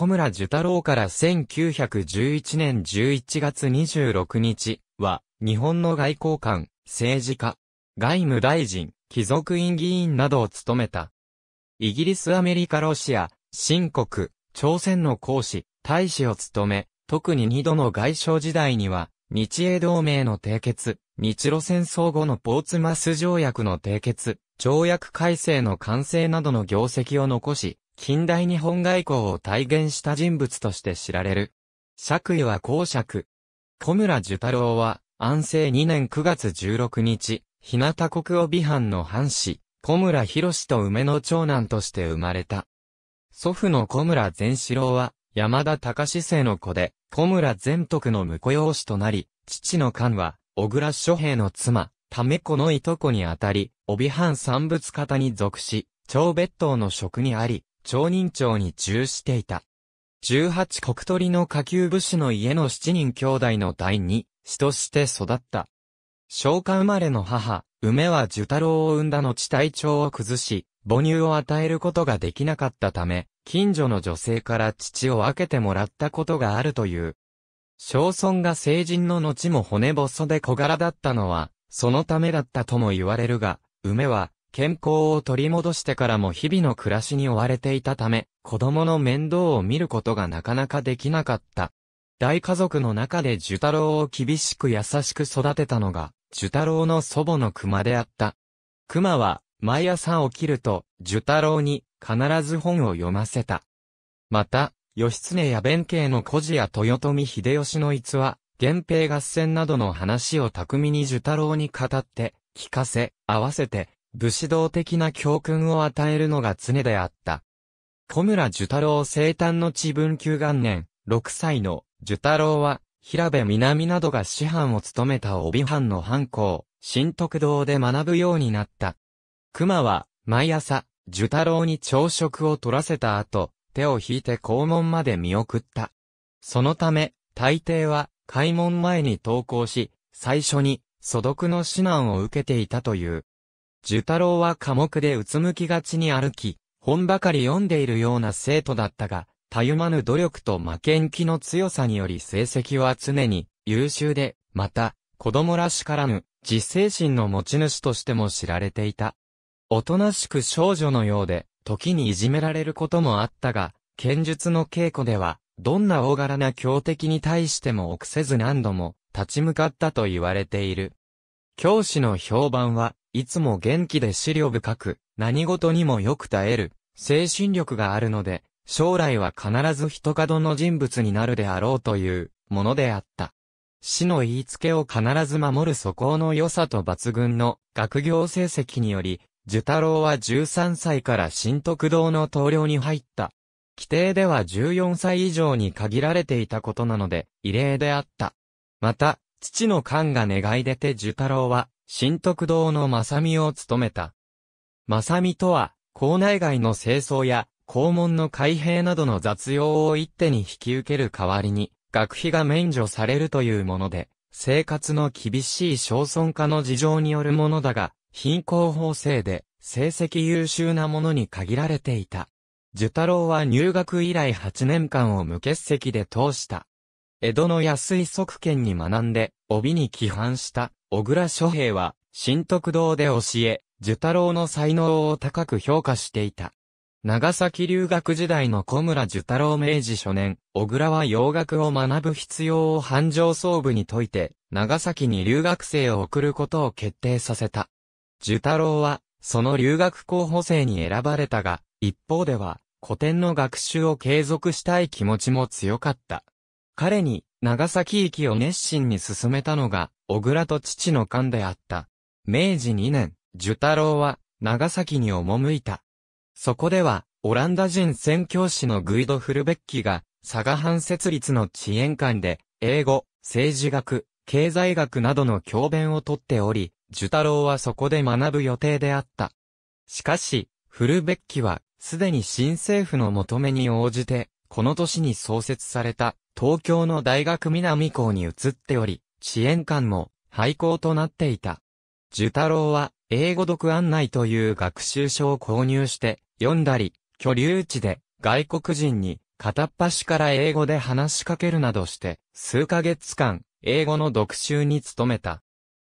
小村寿太郎から1911年11月26日は、日本の外交官、政治家、外務大臣、貴族院議員などを務めた。イギリスアメリカロシア、新国、朝鮮の公使、大使を務め、特に二度の外相時代には、日英同盟の締結、日露戦争後のポーツマス条約の締結、条約改正の完成などの業績を残し、近代日本外交を体現した人物として知られる。爵位は公爵。小村寿太郎は、安政2年9月16日、日向国帯藩の藩士、小村博士と梅の長男として生まれた。祖父の小村善志郎は、山田隆生の子で、小村善徳の婿養子となり、父の官は、小倉諸平の妻、ため子のいとこにあたり、帯藩産物方に属し、超別当の職にあり、町人長に従していた。十八国鳥の下級武士の家の七人兄弟の第二子として育った。昭和生まれの母、梅は寿太郎を産んだ後体調を崩し、母乳を与えることができなかったため、近所の女性から父を分けてもらったことがあるという。小村が成人の後も骨細で小柄だったのは、そのためだったとも言われるが、梅は健康を取り戻してからも日々の暮らしに追われていたため、子供の面倒を見ることがなかなかできなかった。大家族の中で樹太郎を厳しく優しく育てたのが、樹太郎の祖母の熊であった。熊は、毎朝起きると、樹太郎に、必ず本を読ませた。また、義経や弁慶の孤児や豊臣秀吉の逸話、源平合戦などの話を巧みに樹太郎に語って、聞かせ、合わせて、武士道的な教訓を与えるのが常であった。小村寿太郎生誕の地文久元年、6歳の寿太郎は、平部南などが師範を務めた帯藩の藩校、新徳堂で学ぶようになった。熊は、毎朝、寿太郎に朝食を取らせた後、手を引いて校門まで見送った。そのため、大抵は、開門前に登校し、最初に、素読の指南を受けていたという。寿太郎は科目でうつむきがちに歩き、本ばかり読んでいるような生徒だったが、たゆまぬ努力と負けん気の強さにより成績は常に優秀で、また、子供らしからぬ、自制心の持ち主としても知られていた。おとなしく少女のようで、時にいじめられることもあったが、剣術の稽古では、どんな大柄な強敵に対しても臆せず何度も立ち向かったと言われている。教師の評判は、いつも元気で資料深く、何事にもよく耐える、精神力があるので、将来は必ず人角の人物になるであろうというものであった。死の言いつけを必ず守る素行の良さと抜群の学業成績により、寿太郎は13歳から新徳堂の棟梁に入った。規定では14歳以上に限られていたことなので、異例であった。また、父の勘が願い出て寿太郎は、新徳堂の正美を務めた。正美とは、校内外の清掃や、校門の開閉などの雑用を一手に引き受ける代わりに、学費が免除されるというもので、生活の厳しい小村家の事情によるものだが、貧困法制で、成績優秀なものに限られていた。寿太郎は入学以来8年間を無欠席で通した。江戸の安い側県に学んで、帯に規範した小倉諸平は、新徳堂で教え、寿太郎の才能を高く評価していた。長崎留学時代の小村寿太郎明治初年、小倉は洋楽を学ぶ必要を繁盛総部に解いて、長崎に留学生を送ることを決定させた。寿太郎は、その留学候補生に選ばれたが、一方では、古典の学習を継続したい気持ちも強かった。彼に、長崎行きを熱心に進めたのが、小倉と父の間であった。明治2年、寿太郎は、長崎に赴いた。そこでは、オランダ人宣教師のグイド・フルベッキが、佐賀藩設立の遅延館で、英語、政治学、経済学などの教鞭をとっており、寿太郎はそこで学ぶ予定であった。しかし、フルベッキは、すでに新政府の求めに応じて、この年に創設された、東京の大学南校に移っており、支援官も廃校となっていた。寿太郎は英語読案内という学習書を購入して読んだり、居留地で外国人に片っ端から英語で話しかけるなどして数ヶ月間英語の読習に努めた。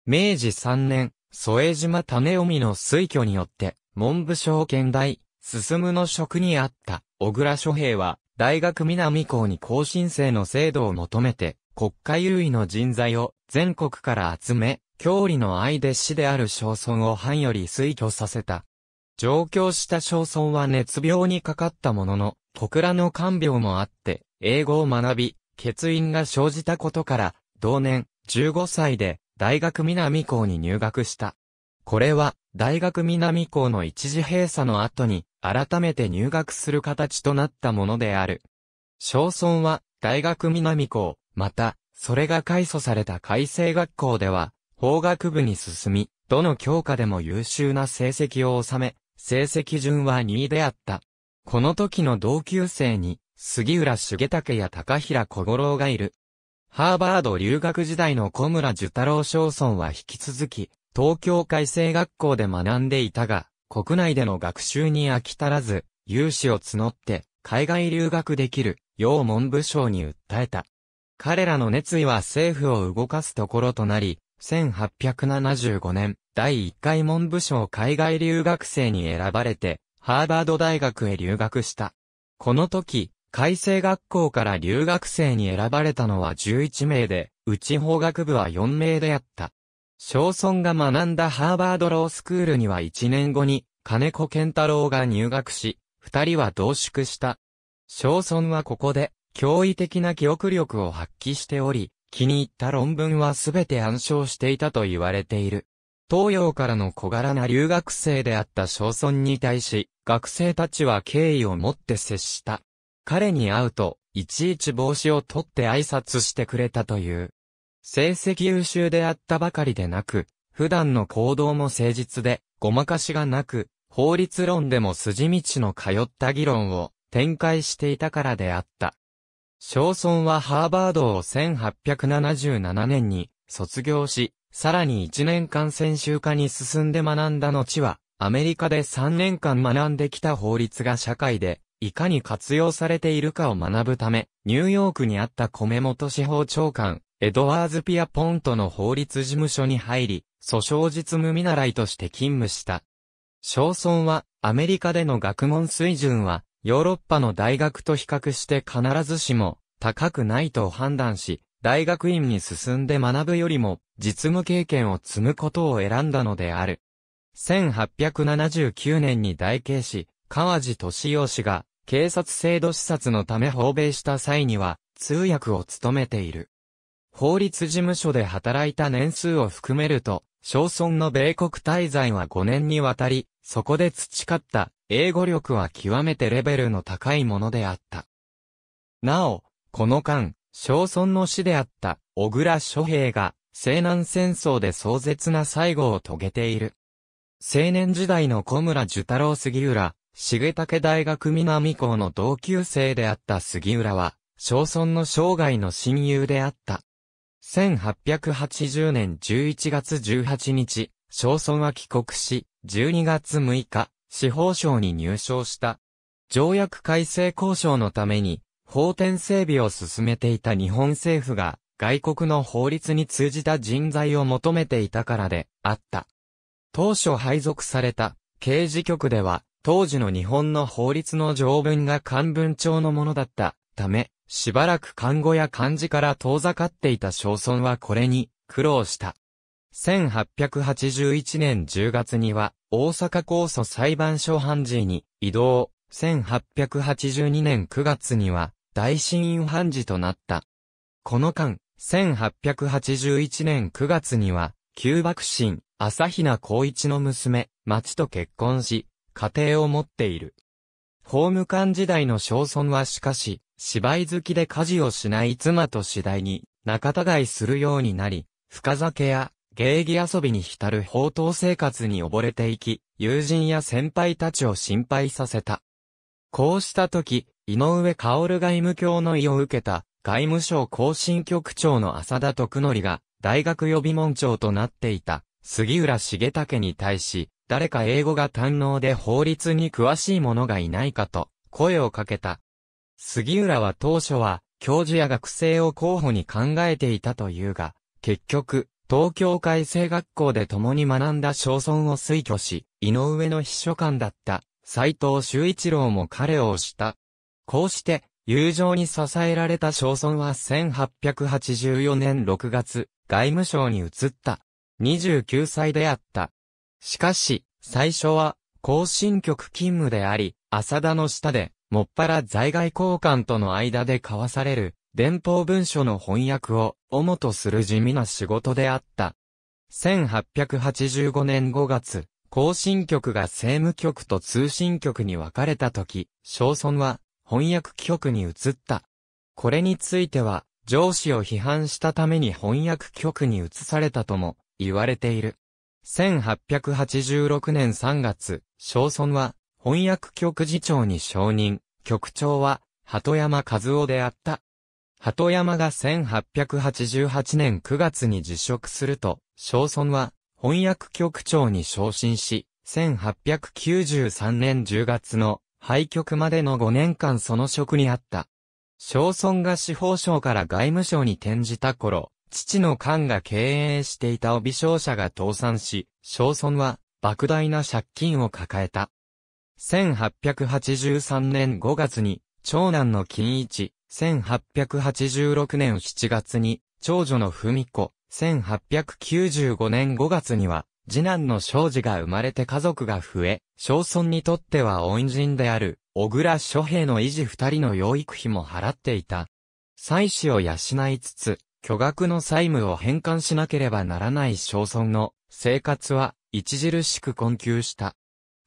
明治3年、添島種臣の推挙によって文部省県大、進むの職にあった小倉諸兵は大学南校に更新生の制度を求めて国家優位の人材を全国から集め、郷里の愛弟子である小村を藩より推挙させた。上京した小村は熱病にかかったものの、小倉の看病もあって、英語を学び、欠員が生じたことから、同年、15歳で、大学南校に入学した。これは、大学南校の一時閉鎖の後に、改めて入学する形となったものである。小村は、大学南校、また、それが改組された改正学校では、法学部に進み、どの教科でも優秀な成績を収め、成績順は2位であった。この時の同級生に、杉浦重武や高平小五郎がいる。ハーバード留学時代の小村寿太郎昌村は引き続き、東京改正学校で学んでいたが、国内での学習に飽き足らず、有志を募って、海外留学できる、よう文部省に訴えた。彼らの熱意は政府を動かすところとなり、1875年、第1回文部省海外留学生に選ばれて、ハーバード大学へ留学した。この時、改正学校から留学生に選ばれたのは11名で、うち法学部は4名であった。小村が学んだハーバードロースクールには1年後に、金子健太郎が入学し、二人は同宿した。小村はここで、驚異的な記憶力を発揮しており、気に入った論文はすべて暗唱していたと言われている。東洋からの小柄な留学生であった小村に対し、学生たちは敬意を持って接した。彼に会うと、いちいち帽子を取って挨拶してくれたという。成績優秀であったばかりでなく、普段の行動も誠実で、ごまかしがなく、法律論でも筋道の通った議論を展開していたからであった。小村はハーバードを1877年に卒業し、さらに1年間専修科に進んで学んだ後は、アメリカで3年間学んできた法律が社会で、いかに活用されているかを学ぶため、ニューヨークにあった米本司法長官、エドワーズ・ピア・ポントの法律事務所に入り、訴訟実務見習いとして勤務した。小村は、アメリカでの学問水準は、ヨーロッパの大学と比較して必ずしも高くないと判断し、大学院に進んで学ぶよりも実務経験を積むことを選んだのである。1879年に大慶氏、川地敏夫氏が警察制度視察のため訪米した際には通訳を務めている。法律事務所で働いた年数を含めると、小村の米国滞在は5年にわたり、そこで培った英語力は極めてレベルの高いものであった。なお、この間、小村の死であった小倉諸平が西南戦争で壮絶な最後を遂げている。青年時代の小村寿太郎杉浦、重武大学南校の同級生であった杉浦は、小村の生涯の親友であった。1880年11月18日、小村は帰国し、12月6日、司法省に入省した。条約改正交渉のために、法典整備を進めていた日本政府が、外国の法律に通じた人材を求めていたからであった。当初配属された刑事局では、当時の日本の法律の条文が漢文帳のものだったため、しばらく漢語や漢字から遠ざかっていた小村はこれに苦労した。1881年10月には、大阪高訴裁判所判事に移動、1882年9月には、大審院判事となった。この間、1881年9月には、旧幕臣、朝比奈光一の娘、町と結婚し、家庭を持っている。法務官時代の小村はしかし、芝居好きで家事をしない妻と次第に、仲違いするようになり、深酒や芸妓遊びに浸る放蕩生活に溺れていき、友人や先輩たちを心配させた。こうした時、井上薫外務教の意を受けた、外務省更進局長の浅田徳則が、大学予備門長となっていた、杉浦重武に対し、誰か英語が堪能で法律に詳しい者がいないかと、声をかけた。杉浦は当初は、教授や学生を候補に考えていたというが、結局、東京海星学校で共に学んだ小村を推挙し、井上の秘書官だった斎藤修一郎も彼を推した。こうして、友情に支えられた小村は1884年6月、外務省に移った。29歳であった。しかし、最初は、行進局勤務であり、浅田の下で、もっぱら在外交換との間で交わされる、伝報文書の翻訳を主とする地味な仕事であった。1885年5月、更新局が政務局と通信局に分かれた時、小村は翻訳局に移った。これについては、上司を批判したために翻訳局に移されたとも言われている。1886年3月、小村は翻訳局次長に承認、局長は鳩山和夫であった。鳩山が1888年9月に辞職すると、小村は翻訳局長に昇進し、1893年10月の廃局までの5年間その職にあった。小村が司法省から外務省に転じた頃、父の官が経営していた帯商社が倒産し、小村は莫大な借金を抱えた。1883年5月に、長男の金一、1886年7月に、長女の文子、1895年5月には、次男の庄司が生まれて家族が増え、小村にとっては恩人である、小倉諸兵の維持二人の養育費も払っていた。妻子を養いつつ、巨額の債務を返還しなければならない小村の生活は著しく困窮した。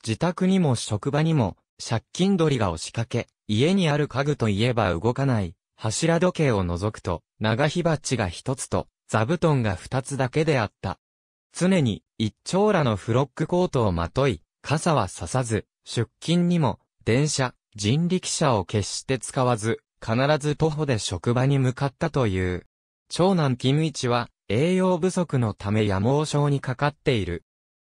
自宅にも職場にも借金取りが押しかけ、家にある家具といえば動かない、柱時計を除くと、長火鉢が一つと、座布団が二つだけであった。常に、一丁羅のフロックコートをまとい、傘はささず、出勤にも、電車、人力車を決して使わず、必ず徒歩で職場に向かったという。長男金一は、栄養不足のため野毛症にかかっている。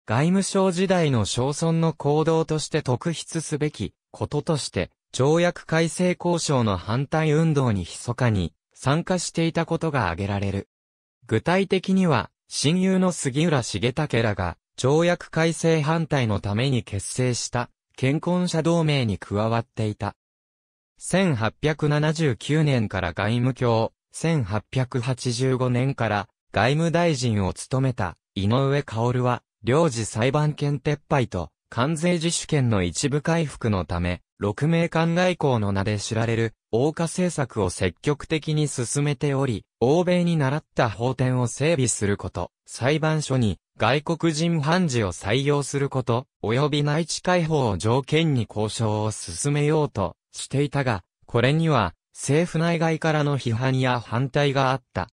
外務省時代の小村の行動として特筆すべきこととして、条約改正交渉の反対運動に密かに参加していたことが挙げられる。具体的には、親友の杉浦重武らが、条約改正反対のために結成した、健康者同盟に加わっていた。1879年から外務卿、1885年から外務大臣を務めた井上薫は、領事裁判権撤廃と関税自主権の一部回復のため、六名館外交の名で知られる、欧化政策を積極的に進めており、欧米に習った法典を整備すること、裁判所に外国人判事を採用すること、及び内地解放を条件に交渉を進めようとしていたが、これには政府内外からの批判や反対があった。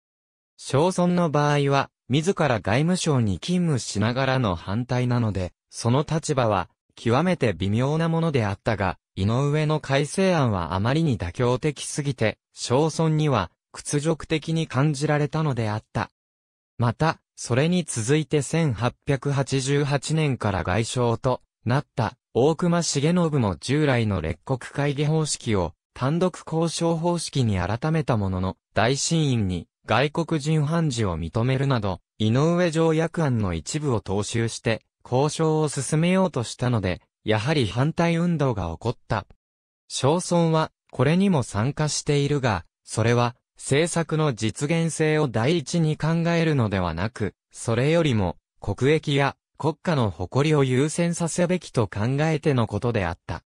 小村の場合は、自ら外務省に勤務しながらの反対なので、その立場は、極めて微妙なものであったが、井上の改正案はあまりに妥協的すぎて、小村には屈辱的に感じられたのであった。また、それに続いて1888年から外相となった大隈重信も従来の列国会議方式を単独交渉方式に改めたものの、大審院に外国人判事を認めるなど、井上条約案の一部を踏襲して交渉を進めようとしたので、やはり反対運動が起こった。小村は、これにも参加しているが、それは、政策の実現性を第一に考えるのではなく、それよりも、国益や国家の誇りを優先させべきと考えてのことであった。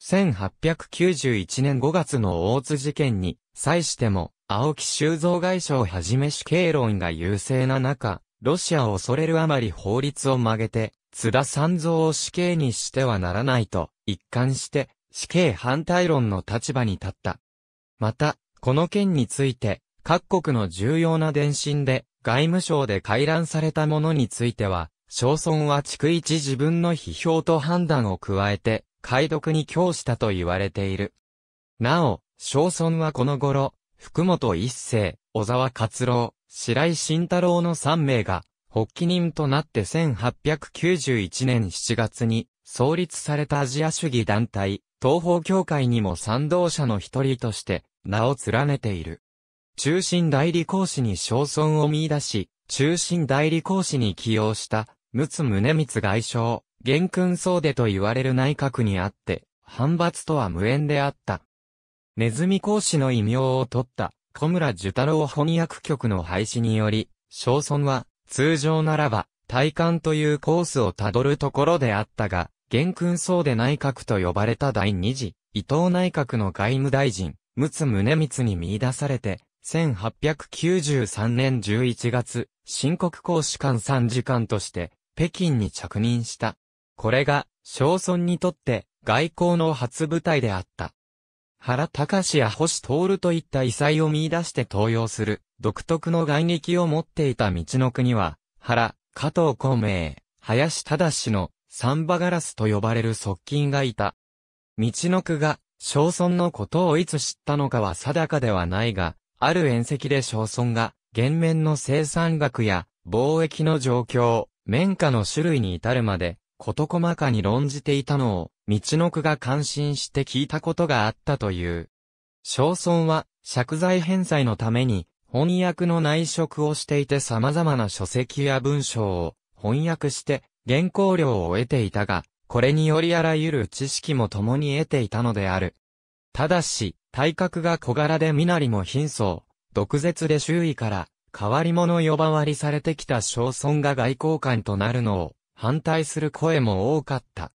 1891年5月の大津事件に際しても、青木修造外相をはじめ死刑論が優勢な中、ロシアを恐れるあまり法律を曲げて、津田三蔵を死刑にしてはならないと、一貫して、死刑反対論の立場に立った。また、この件について、各国の重要な伝信で、外務省で回覧されたものについては、小村は逐一自分の批評と判断を加えて、解読に供したと言われている。なお、小村はこの頃、福本一世、小沢勝郎、白井慎太郎の3名が、発起人となって1891年7月に創立されたアジア主義団体、東方協会にも賛同者の一人として名を連ねている。中心代理講師に小村を見出し、中心代理講師に起用した、陸奥宗光外相、元勲総出と言われる内閣にあって、反発とは無縁であった。ネズミ講師の異名を取った、小村寿太郎翻訳局の廃止により、小村は、通常ならば、体感というコースをたどるところであったが、元勲総で内閣と呼ばれた第二次、伊藤内閣の外務大臣、陸奥宗光に見出されて、1893年11月、新国公使館参事官として、北京に着任した。これが、小村にとって、外交の初舞台であった。原隆や星徹といった異彩を見出して登用する、独特の外力を持っていた道の国は、原、加藤孔明、林忠の、三バガラスと呼ばれる側近がいた。道の国が、小村のことをいつ知ったのかは定かではないが、ある縁石で小村が、減面の生産額や、貿易の状況、綿花の種類に至るまで、こと細かに論じていたのを、道の国が感心して聞いたことがあったという。小村は、借財返済のために、翻訳の内職をしていて様々な書籍や文章を翻訳して原稿料を得ていたが、これによりあらゆる知識も共に得ていたのである。ただし、体格が小柄で身なりも貧相、毒舌で周囲から変わり者呼ばわりされてきた小村が外交官となるのを反対する声も多かった。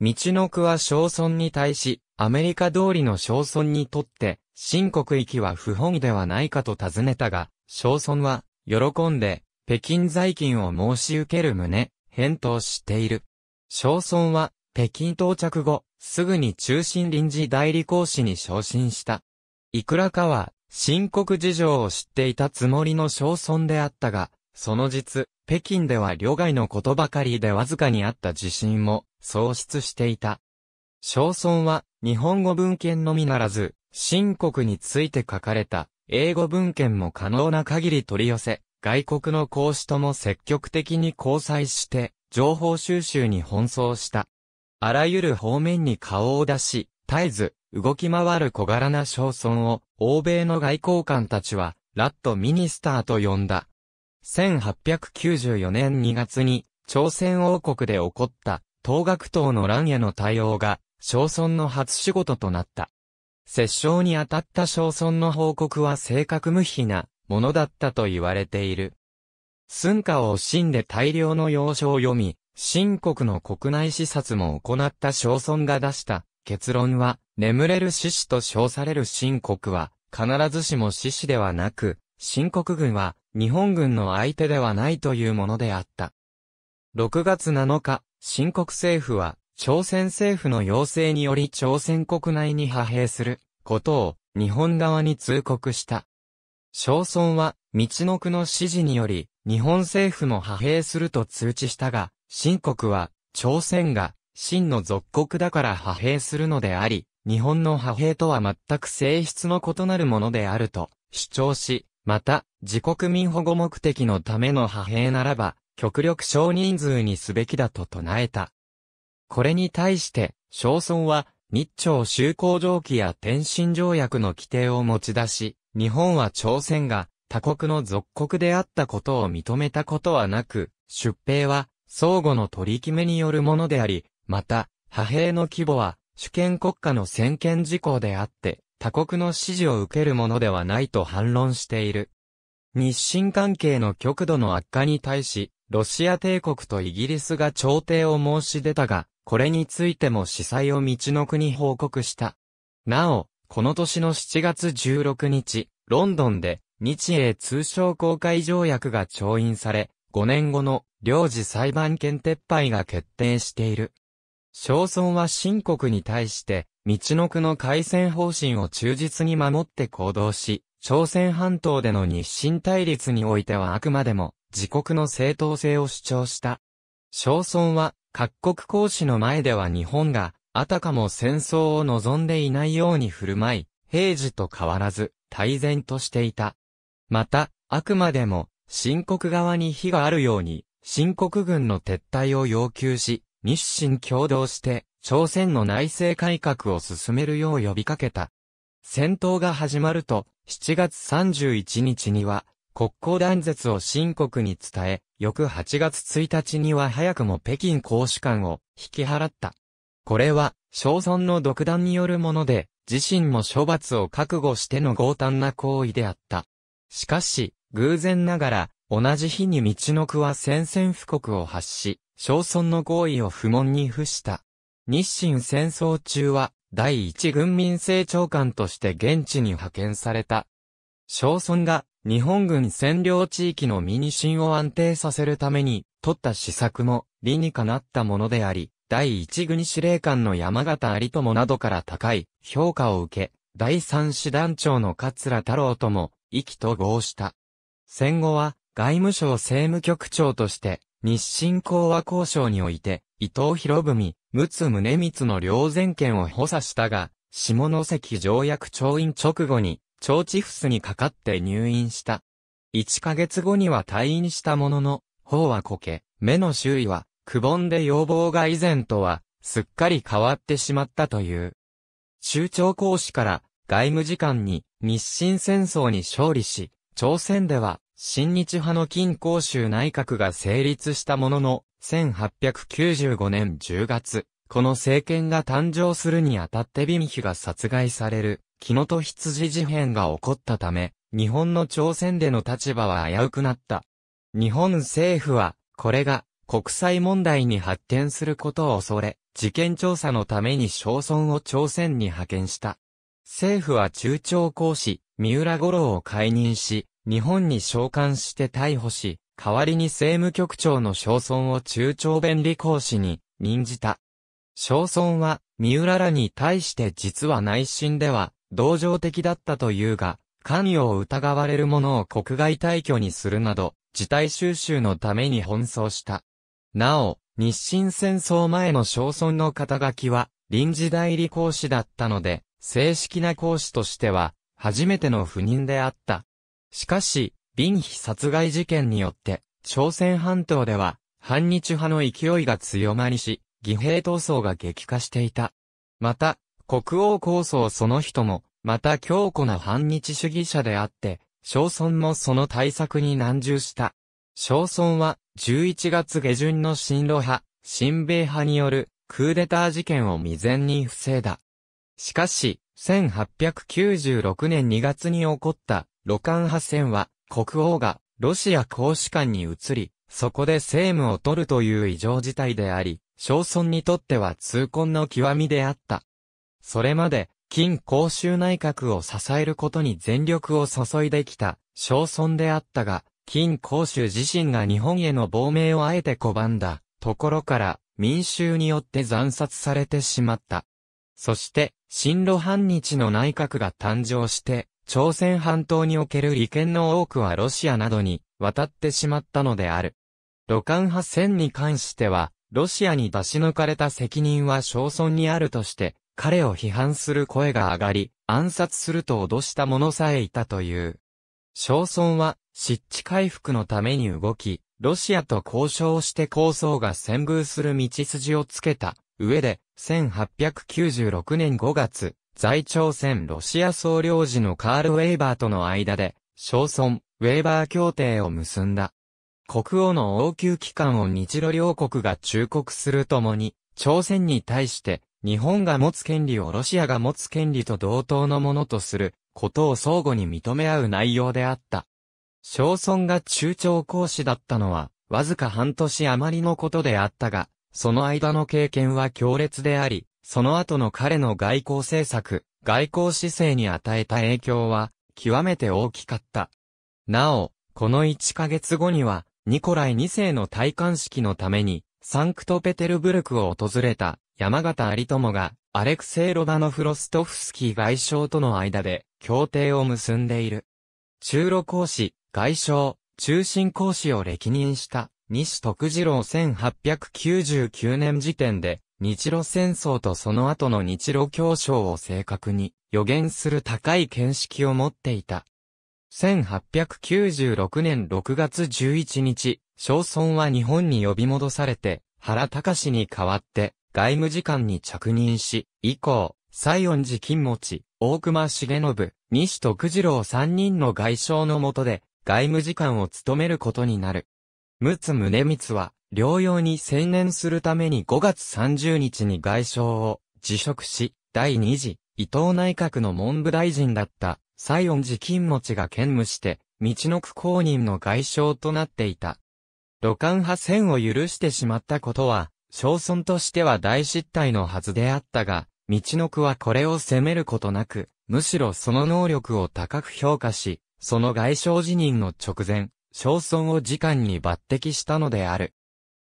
道の区は小村に対し、アメリカ通りの小村にとって、新国域は不本意ではないかと尋ねたが、小村は、喜んで、北京在勤を申し受ける旨、返答している。小村は、北京到着後、すぐに中心臨時代理講師に昇進した。いくらかは、新国事情を知っていたつもりの小村であったが、その実、北京では両外のことばかりでわずかにあった自信も、喪失していた。小村は、日本語文献のみならず、新国について書かれた英語文献も可能な限り取り寄せ、外国の講師とも積極的に交際して、情報収集に奔走した。あらゆる方面に顔を出し、絶えず、動き回る小柄な商村を、欧米の外交官たちは、ラットミニスターと呼んだ。1894年2月に、朝鮮王国で起こった、東学党の乱への対応が、商村の初仕事となった。摂政に当たった小村の報告は正確無比なものだったと言われている。寸下を惜しんで大量の要書を読み、新国の国内視察も行った小村が出した結論は、眠れる獅子と称される新国は、必ずしも獅子ではなく、新国軍は日本軍の相手ではないというものであった。6月7日、新国政府は朝鮮政府の要請により朝鮮国内に派兵することを日本側に通告した。小村は、道の区の指示により、日本政府も派兵すると通知したが、新国は、朝鮮が、真の属国だから派兵するのであり、日本の派兵とは全く性質の異なるものであると主張し、また、自国民保護目的のための派兵ならば、極力少人数にすべきだと唱えた。これに対して、小村は、日朝修好条記や天津条約の規定を持ち出し、日本は朝鮮が他国の属国であったことを認めたことはなく、出兵は相互の取り決めによるものであり、また、派兵の規模は主権国家の先見事項であって、他国の指示を受けるものではないと反論している。日清関係の極度の悪化に対し、ロシア帝国とイギリスが調停を申し出たが、これについても司祭を道の国報告した。なお、この年の7月16日、ロンドンで日英通商公開条約が調印され、5年後の領事裁判権撤廃が決定している。小村は新国に対して、道の区の改選方針を忠実に守って行動し、朝鮮半島での日清対立においてはあくまでも自国の正当性を主張した。小村は各国公使の前では日本が、あたかも戦争を望んでいないように振る舞い、平時と変わらず、大然としていた。また、あくまでも、新国側に非があるように、新国軍の撤退を要求し、日清共同して、朝鮮の内政改革を進めるよう呼びかけた。戦闘が始まると、7月31日には、国交断絶を新国に伝え、翌8月1日には早くも北京公使館を引き払った。これは、小村の独断によるもので、自身も処罰を覚悟しての強胆な行為であった。しかし、偶然ながら、同じ日に道の区は宣戦布告を発し、小村の合意を不問に付した。日清戦争中は、第一軍民政長官として現地に派遣された。小村が日本軍占領地域のに進を安定させるために、取った施策も、理にかなったものであり、第一軍司令官の山形有友などから高い評価を受け、第三師団長の桂太郎とも、意気投合した。戦後は、外務省政務局長として、日清講和交渉において、伊藤博文、陸奥宗光の両前権を補佐したが、下関条約調印直後に、腸チフスにかかって入院した。1ヶ月後には退院したものの、頬はこけ、目の周囲は、くぼんで要望が以前とは、すっかり変わってしまったという。中朝講師から外務次官に日清戦争に勝利し、朝鮮では新日派の金光州内閣が成立したものの、1895年10月、この政権が誕生するにあたってビミヒが殺害される。木野と羊事変が起こったため、日本の朝鮮での立場は危うくなった。日本政府は、これが国際問題に発展することを恐れ、事件調査のために小村を朝鮮に派遣した。政府は中朝公使、三浦五郎を解任し、日本に召喚して逮捕し、代わりに政務局長の小村を中朝弁理公使に任じた。小村は、三浦らに対して実は内心では、同情的だったというが、関与を疑われる者を国外退去にするなど、事態収集のために奔走した。なお、日清戦争前の小村の肩書きは、臨時代理講師だったので、正式な講師としては、初めての赴任であった。しかし、林飛殺害事件によって、朝鮮半島では、反日派の勢いが強まりし、義兵闘争が激化していた。また、国王構想その人も、また強固な反日主義者であって、小村もその対策に難重した。小村は、11月下旬の新路派、新米派による、クーデター事件を未然に防いだ。しかし、1896年2月に起こった、露艦派戦は、国王が、ロシア公使館に移り、そこで政務を取るという異常事態であり、小村にとっては痛恨の極みであった。それまで、金公衆内閣を支えることに全力を注いできた、小村であったが、金公衆自身が日本への亡命をあえて拒んだ、ところから、民衆によって惨殺されてしまった。そして、新露反日の内閣が誕生して、朝鮮半島における利権の多くはロシアなどに渡ってしまったのである。露間派戦に関しては、ロシアに出し抜かれた責任は小村にあるとして、彼を批判する声が上がり、暗殺すると脅した者さえいたという。商村は、湿地回復のために動き、ロシアと交渉して構想が旋風する道筋をつけた上で、1896年5月、在朝鮮ロシア総領事のカール・ウェイバーとの間で、商村、ウェイバー協定を結んだ。国王の応急機関を日露両国が忠告するともに、朝鮮に対して、日本が持つ権利をロシアが持つ権利と同等のものとすることを相互に認め合う内容であった。小村が中朝講師だったのは、わずか半年余りのことであったが、その間の経験は強烈であり、その後の彼の外交政策、外交姿勢に与えた影響は、極めて大きかった。なお、この1ヶ月後には、ニコライ2世の戴冠式のために、サンクトペテルブルクを訪れた、山形有友が、アレクセイ・ロバノフロストフスキー外相との間で、協定を結んでいる。中路講師、外相、中心講師を歴任した、西徳次郎1899年時点で、日露戦争とその後の日露協商を正確に予言する高い見識を持っていた。1896年6月11日、小村は日本に呼び戻されて、原隆に代わって、外務次官に着任し、以降、西園寺金持、大隈重信、西徳次郎三人の外相の下で、外務次官を務めることになる。陸奥宗光は、療養に専念するために5月30日に外相を辞職し、第2次、伊藤内閣の文部大臣だった、西園寺金持が兼務して、道の区公認の外相となっていた。土管派戦を許してしまったことは、小村としては大失態のはずであったが、道の区はこれを責めることなく、むしろその能力を高く評価し、その外相辞任の直前、小村を時間に抜擢したのである。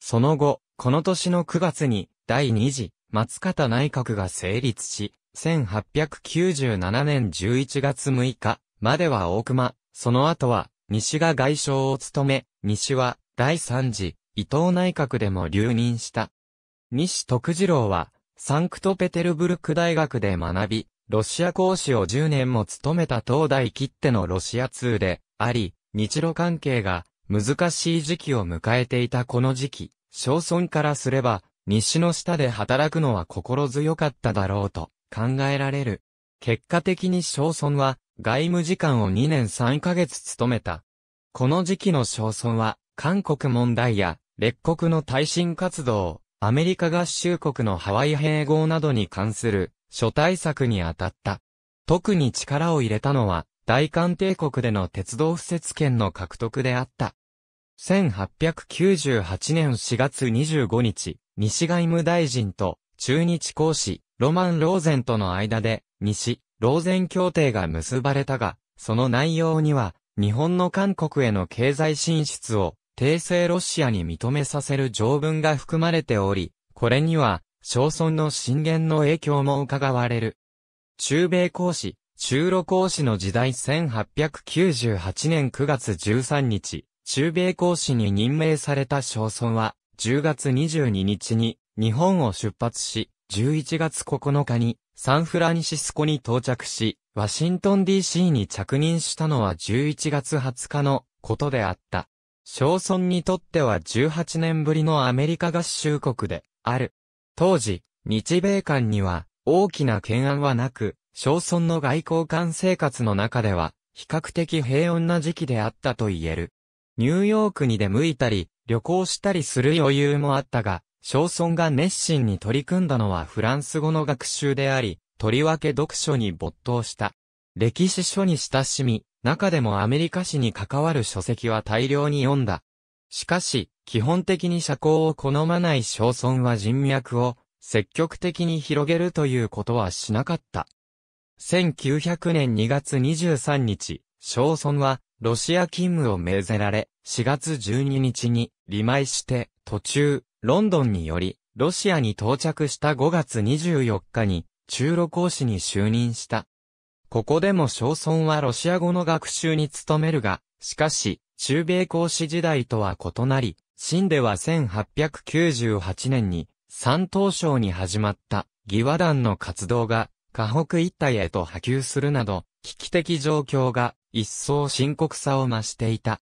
その後、この年の9月に、第2次、松方内閣が成立し、1897年11月6日までは大熊、その後は、西が外相を務め、西は、第3次、伊藤内閣でも留任した。西徳次郎は、サンクトペテルブルク大学で学び、ロシア講師を10年も務めた東大切手のロシア通であり、日露関係が難しい時期を迎えていたこの時期、小村からすれば、西の下で働くのは心強かっただろうと考えられる。結果的に小村は外務次官を2年3ヶ月務めた。この時期の小村は韓国問題や、列国の耐震活動、アメリカ合衆国のハワイ併合などに関する諸対策に当たった。特に力を入れたのは、大韓帝国での鉄道敷設権の獲得であった。1898年4月25日、西外務大臣と中日公使、ロマン・ローゼンとの間で、西、ローゼン協定が結ばれたが、その内容には、日本の韓国への経済進出を帝政ロシアに認めさせる条文が含まれており、これには、小村の震源の影響も伺われる。中米公使、中路公使の時代1898年9月13日、中米公使に任命された小村は、10月22日に日本を出発し、11月9日にサンフランシスコに到着し、ワシントン DC に着任したのは11月20日のことであった。小村にとっては18年ぶりのアメリカ合衆国である。当時、日米間には大きな懸案はなく、小村の外交官生活の中では比較的平穏な時期であったと言える。ニューヨークに出向いたり、旅行したりする余裕もあったが、小村が熱心に取り組んだのはフランス語の学習であり、とりわけ読書に没頭した。歴史書に親しみ、中でもアメリカ史に関わる書籍は大量に読んだ。しかし、基本的に社交を好まない小村は人脈を積極的に広げるということはしなかった。1900年2月23日、小村はロシア勤務を命ぜられ、4月12日に離米して途中、ロンドンにより、ロシアに到着した5月24日に中路講師に就任した。ここでも小村はロシア語の学習に努めるが、しかし、中米講師時代とは異なり、清では1898年に、三等省に始まった、義和団の活動が、河北一帯へと波及するなど、危機的状況が、一層深刻さを増していた。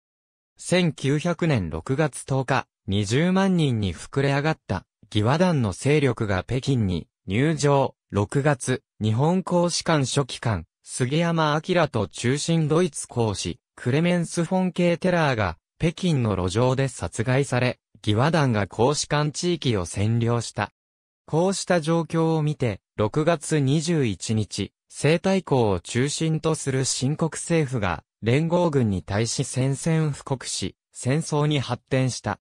1900年6月10日、20万人に膨れ上がった、義和団の勢力が北京に、入場、6月、日本公使館初期間、杉山明と中心ドイツ公使、クレメンス・フォン・ケーテラーが、北京の路上で殺害され、義和団が公使館地域を占領した。こうした状況を見て、6月21日、西太行を中心とする新国政府が、連合軍に対し宣戦布告し、戦争に発展した。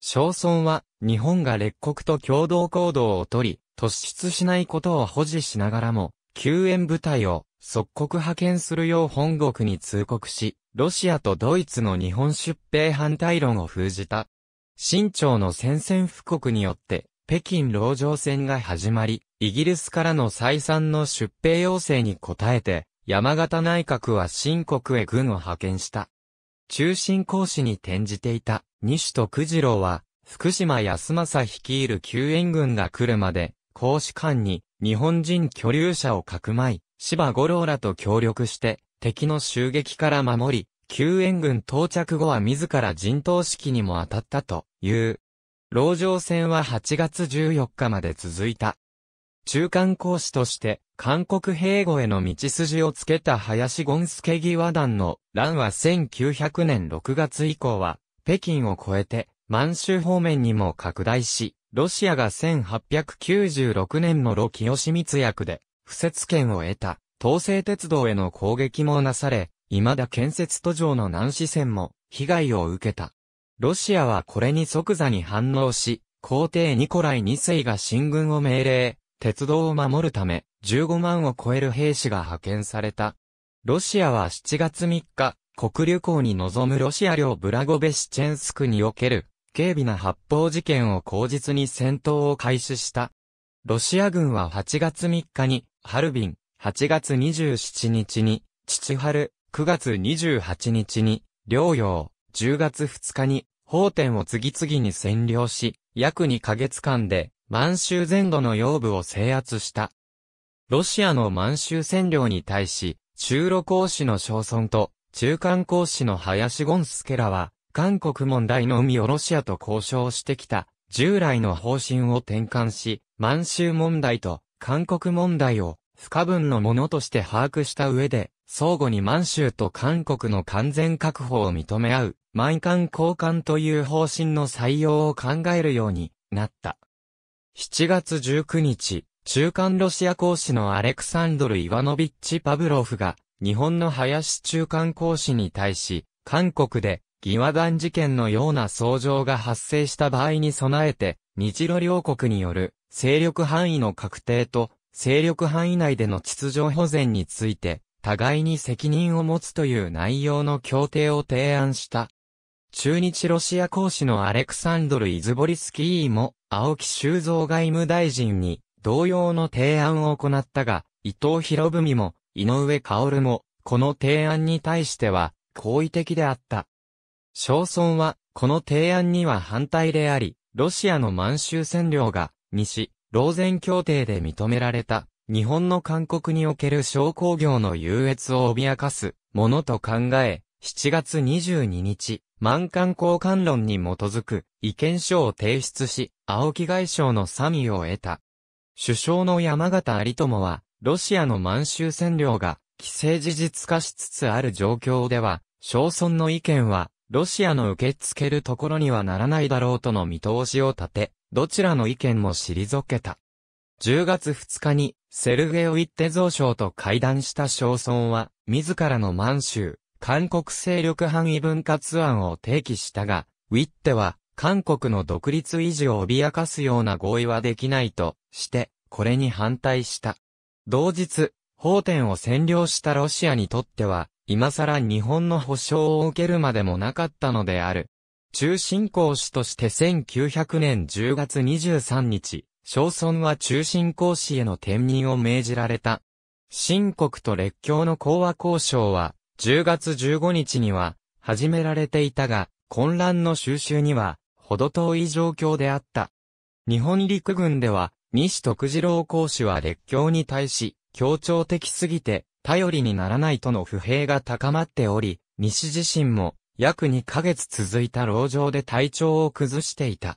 小村は、日本が列国と共同行動をとり、突出しないことを保持しながらも、救援部隊を即刻派遣するよう本国に通告し、ロシアとドイツの日本出兵反対論を封じた。新朝の宣戦布告によって、北京籠城戦が始まり、イギリスからの再三の出兵要請に応えて、山形内閣は新国へ軍を派遣した。中心講師に転じていた西と九次郎は、福島康政率いる救援軍が来るまで、公使館に日本人居留者をかくまい、芝五郎らと協力して、敵の襲撃から守り、救援軍到着後は自ら陣頭指揮にも当たったという。牢城戦は8月14日まで続いた。中間講師として、韓国兵合への道筋をつけた林ゴンスケ義和団の乱は1900年6月以降は、北京を越えて、満州方面にも拡大し、ロシアが1896年のロ清光役で、敷設権を得た、東西鉄道への攻撃もなされ、未だ建設途上の南支線も被害を受けた。ロシアはこれに即座に反応し、皇帝ニコライ2世が進軍を命令、鉄道を守るため、15万を超える兵士が派遣された。ロシアは7月3日、国旅行に臨むロシア領ブラゴベシチェンスクにおける、軽微な発砲事件を口実に戦闘を開始した。ロシア軍は8月3日に、ハルビン、8月27日に、父春、9月28日に、療養、10月2日に、法典を次々に占領し、約2ヶ月間で、満州全土の養部を制圧した。ロシアの満州占領に対し、中路公使の小村と、中間公使の林ゴンスケらは、韓国問題の海をロシアと交渉してきた、従来の方針を転換し、満州問題と韓国問題を不可分のものとして把握した上で、相互に満州と韓国の完全確保を認め合う、満韓交換という方針の採用を考えるようになった。7月19日、中間ロシア公使のアレクサンドル・イワノビッチ・パブロフが、日本の林中間公使に対し、韓国で、義和団事件のような相造が発生した場合に備えて、日露両国による勢力範囲の確定と、勢力範囲内での秩序保全について、互いに責任を持つという内容の協定を提案した。中日ロシア公使のアレクサンドル・イズボリスキーも、青木修造外務大臣に、同様の提案を行ったが、伊藤博文も、井上薫も、この提案に対しては、好意的であった。小村は、この提案には反対であり、ロシアの満州占領が、西、ローゼン協定で認められた、日本の韓国における商工業の優越を脅かすものと考え、7月22日、満韓交換論に基づく意見書を提出し、青木外相の賛意を得た。首相の山形有友は、ロシアの満州占領が既成事実化しつつある状況では、小村の意見は、ロシアの受け付けるところにはならないだろうとの見通しを立て、どちらの意見も退けた。10月2日に、セルゲオ・イッテ増省と会談した商村は、自らの満州、韓国勢力範囲分割案を提起したが、ウィッテは、韓国の独立維持を脅かすような合意はできないとして、これに反対した。同日、法典を占領したロシアにとっては、今更日本の保障を受けるまでもなかったのである。中心公使として1900年10月23日、小村は中心公使への転任を命じられた。新国と列強の講和交渉は、10月15日には、始められていたが、混乱の収集には、ほど遠い状況であった。日本陸軍では、西徳次郎公使は列強に対し、協調的すぎて、頼りにならないとの不平が高まっており、西自身も、約2ヶ月続いた牢状で体調を崩していた。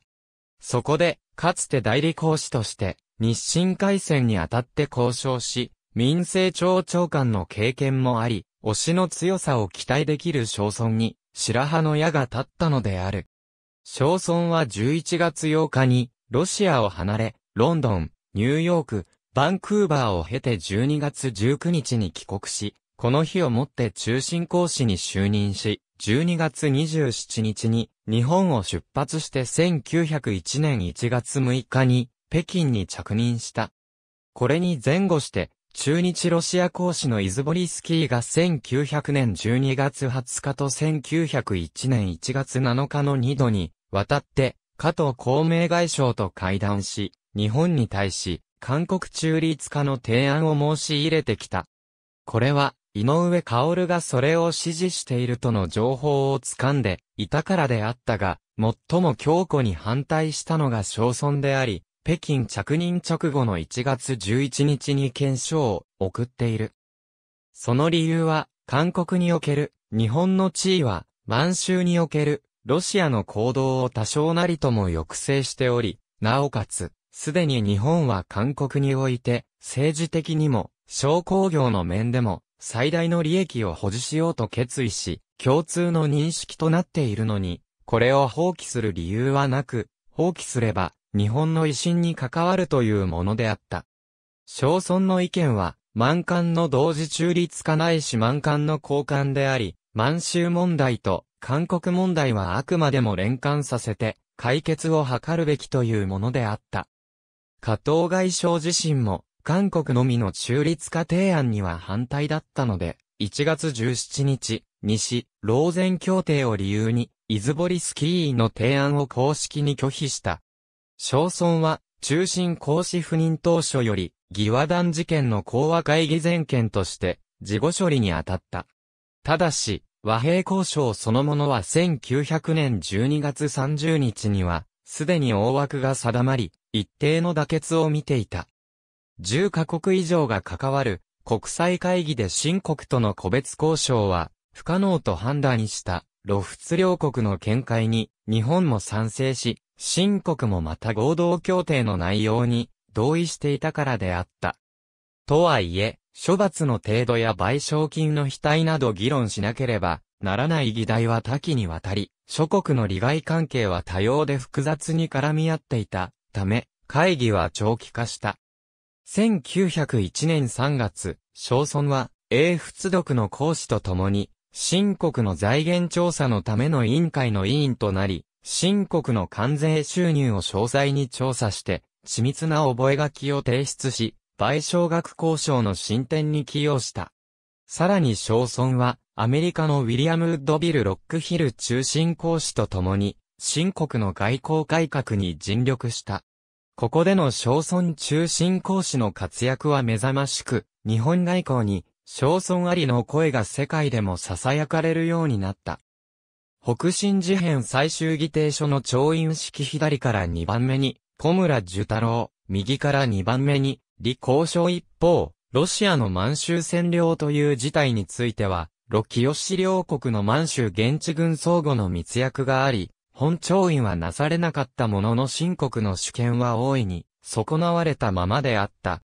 そこで、かつて代理講師として、日清海戦にあたって交渉し、民政庁長官の経験もあり、推しの強さを期待できる小村に、白羽の矢が立ったのである。小村は11月8日に、ロシアを離れ、ロンドン、ニューヨーク、バンクーバーを経て12月19日に帰国し、この日をもって中心講師に就任し、12月27日に日本を出発して1901年1月6日に北京に着任した。これに前後して、中日ロシア講師のイズボリスキーが1900年12月20日と1901年1月7日の2度に、渡って、加藤公明外相と会談し、日本に対し、韓国中立化の提案を申し入れてきた。これは、井上薫がそれを支持しているとの情報を掴んでいたからであったが、最も強固に反対したのが小村であり、北京着任直後の1月11日に検証を送っている。その理由は、韓国における日本の地位は、満州におけるロシアの行動を多少なりとも抑制しており、なおかつ、すでに日本は韓国において、政治的にも、商工業の面でも、最大の利益を保持しようと決意し、共通の認識となっているのに、これを放棄する理由はなく、放棄すれば、日本の威信に関わるというものであった。小村の意見は、満館の同時中立化ないし満館の交換であり、満州問題と韓国問題はあくまでも連関させて、解決を図るべきというものであった。加藤外相自身も、韓国のみの中立化提案には反対だったので、1月17日、西、ローゼン協定を理由に、イズボリスキーの提案を公式に拒否した。小村は、中心公私赴任当初より、義和団事件の講和会議全権として、事後処理に当たった。ただし、和平交渉そのものは1900年12月30日には、すでに大枠が定まり、一定の妥結を見ていた。10カ国以上が関わる国際会議で新国との個別交渉は不可能と判断した露仏両国の見解に日本も賛成し、新国もまた合同協定の内容に同意していたからであった。とはいえ、処罰の程度や賠償金の額など議論しなければならない議題は多岐にわたり、諸国の利害関係は多様で複雑に絡み合っていたため、会議は長期化した。1901年3月、小村は、英仏読の講師と共に、新国の財源調査のための委員会の委員となり、新国の関税収入を詳細に調査して、緻密な覚書を提出し、賠償額交渉の進展に寄与した。さらに小村は、アメリカのウィリアム・ウッドビル・ロックヒル中心講師と共に、新国の外交改革に尽力した。ここでの小村中心講師の活躍は目覚ましく、日本外交に、小村ありの声が世界でも囁かれるようになった。北新事変最終議定書の調印式左から2番目に、小村寿太郎、右から2番目に、李交渉一方、ロシアの満州占領という事態については、ロキヨシ両国の満州現地軍相互の密約があり、本調印はなされなかったものの秦国の主権は大いに損なわれたままであった。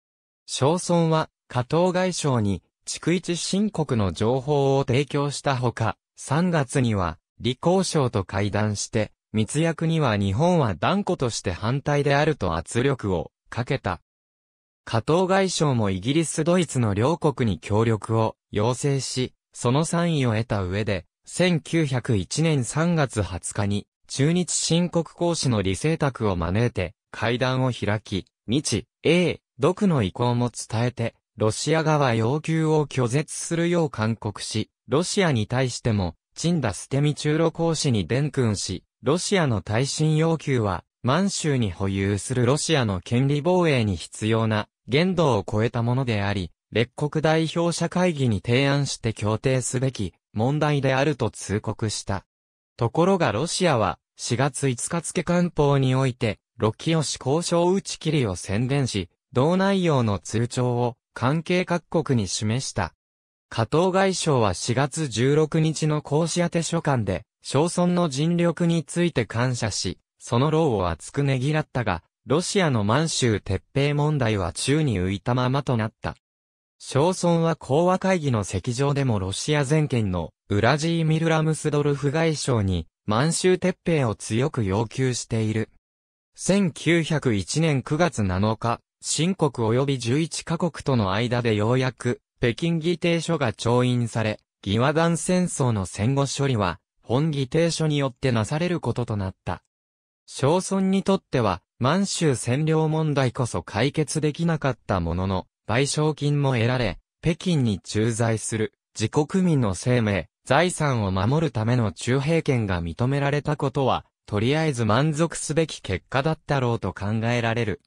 小村は、加藤外相に、逐一秦国の情報を提供したほか、3月には、李光省と会談して、密約には日本は断固として反対であると圧力をかけた。加藤外相もイギリス・ドイツの両国に協力を要請し、その賛意を得た上で、1901年3月20日に中日新国公使の李成宅を招いて、会談を開き、日、英、独の意向も伝えて、ロシア側要求を拒絶するよう勧告し、ロシアに対しても、陳ダ捨てミ中路公使に伝君し、ロシアの耐震要求は、満州に保有するロシアの権利防衛に必要な、限度を超えたものであり、列国代表者会議に提案して協定すべき、問題であると通告した。ところがロシアは、4月5日付官報において、ロキオシ交渉打ち切りを宣伝し、同内容の通帳を関係各国に示した。加藤外相は4月16日の講師宛書館で、小村の尽力について感謝し、その労を厚くねぎらったが、ロシアの満州撤兵問題は宙に浮いたままとなった。小村は講和会議の席上でもロシア全権のウラジーミル・ラムスドルフ外相に満州撤兵を強く要求している。1901年9月7日、新国及び11カ国との間でようやく北京議定書が調印され、義和団戦争の戦後処理は本議定書によってなされることとなった。小村にとっては満州占領問題こそ解決できなかったものの、賠償金も得られ、北京に駐在する自国民の生命、財産を守るための中兵権が認められたことは、とりあえず満足すべき結果だったろうと考えられる。